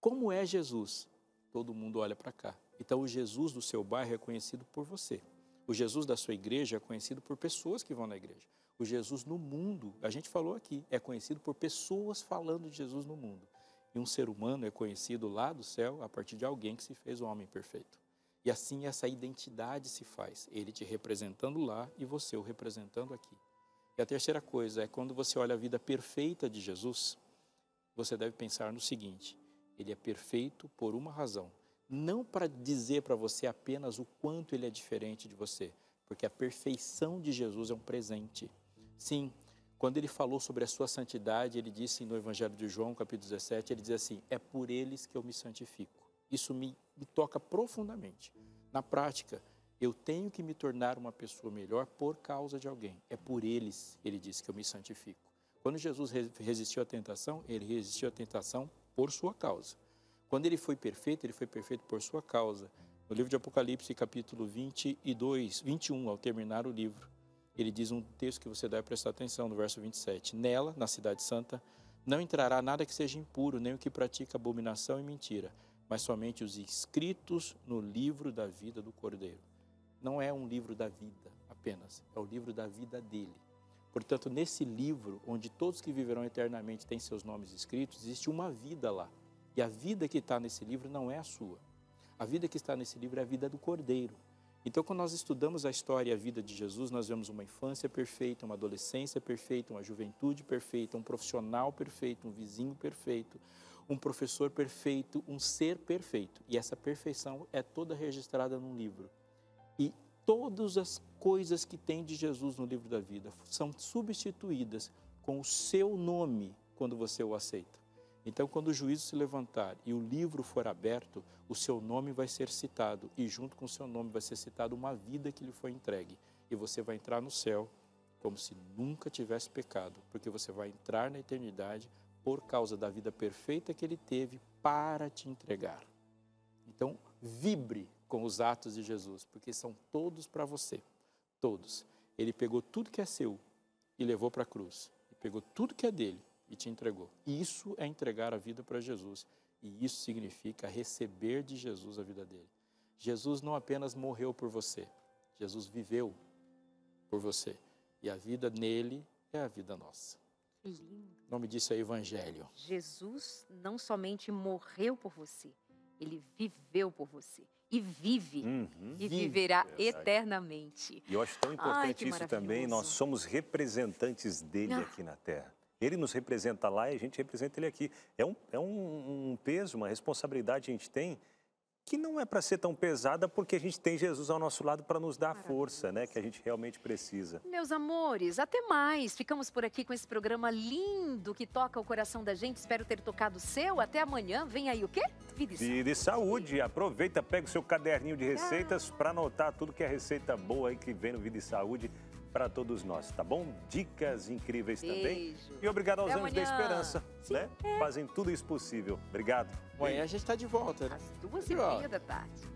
Como é Jesus? Todo mundo olha para cá. Então, o Jesus do seu bairro é conhecido por você. O Jesus da sua igreja é conhecido por pessoas que vão na igreja. O Jesus no mundo, a gente falou aqui, é conhecido por pessoas falando de Jesus no mundo. E um ser humano é conhecido lá do céu a partir de alguém que se fez o homem perfeito. E assim essa identidade se faz, ele te representando lá e você o representando aqui. E a terceira coisa é quando você olha a vida perfeita de Jesus, você deve pensar no seguinte: ele é perfeito por uma razão. Não para dizer para você apenas o quanto ele é diferente de você, porque a perfeição de Jesus é um presente. Sim, quando ele falou sobre a sua santidade, ele disse no Evangelho de João, capítulo 17, ele diz assim: É por eles que eu me santifico. Isso me, me toca profundamente. Na prática, eu tenho que me tornar uma pessoa melhor por causa de alguém. É por eles, ele disse, que eu me santifico. Quando Jesus resistiu à tentação, ele resistiu à tentação por sua causa. Quando ele foi perfeito, ele foi perfeito por sua causa. No livro de Apocalipse, capítulo 22, 21, ao terminar o livro, ele diz um texto que você deve prestar atenção, no verso 27. Nela, na Cidade Santa, não entrará nada que seja impuro, nem o que pratica abominação e mentira, mas somente os escritos no livro da vida do Cordeiro. Não é um livro da vida apenas, é o livro da vida dele. Portanto, nesse livro, onde todos que viverão eternamente têm seus nomes escritos, existe uma vida lá. E a vida que está nesse livro não é a sua. A vida que está nesse livro é a vida do Cordeiro. Então, quando nós estudamos a história e a vida de Jesus, nós vemos uma infância perfeita, uma adolescência perfeita, uma juventude perfeita, um profissional perfeito, um vizinho perfeito, um professor perfeito, um ser perfeito. E essa perfeição é toda registrada num livro. E todas as coisas que tem de Jesus no livro da vida são substituídas com o seu nome quando você o aceita. Então, quando o juízo se levantar e o livro for aberto, o seu nome vai ser citado, e junto com o seu nome vai ser citada uma vida que lhe foi entregue. E você vai entrar no céu como se nunca tivesse pecado, porque você vai entrar na eternidade por causa da vida perfeita que ele teve para te entregar. Então, vibre com os atos de Jesus, porque são todos para você. Todos. Ele pegou tudo que é seu e levou para a cruz. Ele pegou tudo que é dele e te entregou. Isso é entregar a vida para Jesus. E isso significa receber de Jesus a vida dele. Jesus não apenas morreu por você, Jesus viveu por você. E a vida nele é a vida nossa. Que lindo. O nome disso é Evangelho. Jesus não somente morreu por você, ele viveu por você. E vive. Uhum, e viverá eternamente. E eu acho tão importante Ai, isso também. Nós somos representantes dele ah. aqui na Terra. Ele nos representa lá e a gente representa ele aqui. É um, é um, um peso, uma responsabilidade que a gente tem que não é para ser tão pesada, porque a gente tem Jesus ao nosso lado para nos dar a força, né, que a gente realmente precisa. Meus amores, até mais. Ficamos por aqui com esse programa lindo que toca o coração da gente. Espero ter tocado o seu. Até amanhã. Vem aí o quê? Vida e saúde. Vida e saúde. Aproveita, pega o seu caderninho de receitas para anotar tudo que é receita boa aí que vem no Vida e Saúde para todos nós, tá bom? Dicas incríveis Beijo. também. E obrigado aos Até Anjos amanhã. da Esperança, Sim, né? É. Fazem tudo isso possível. Obrigado. Amanhã a gente está de volta. Às duas e meia da tarde.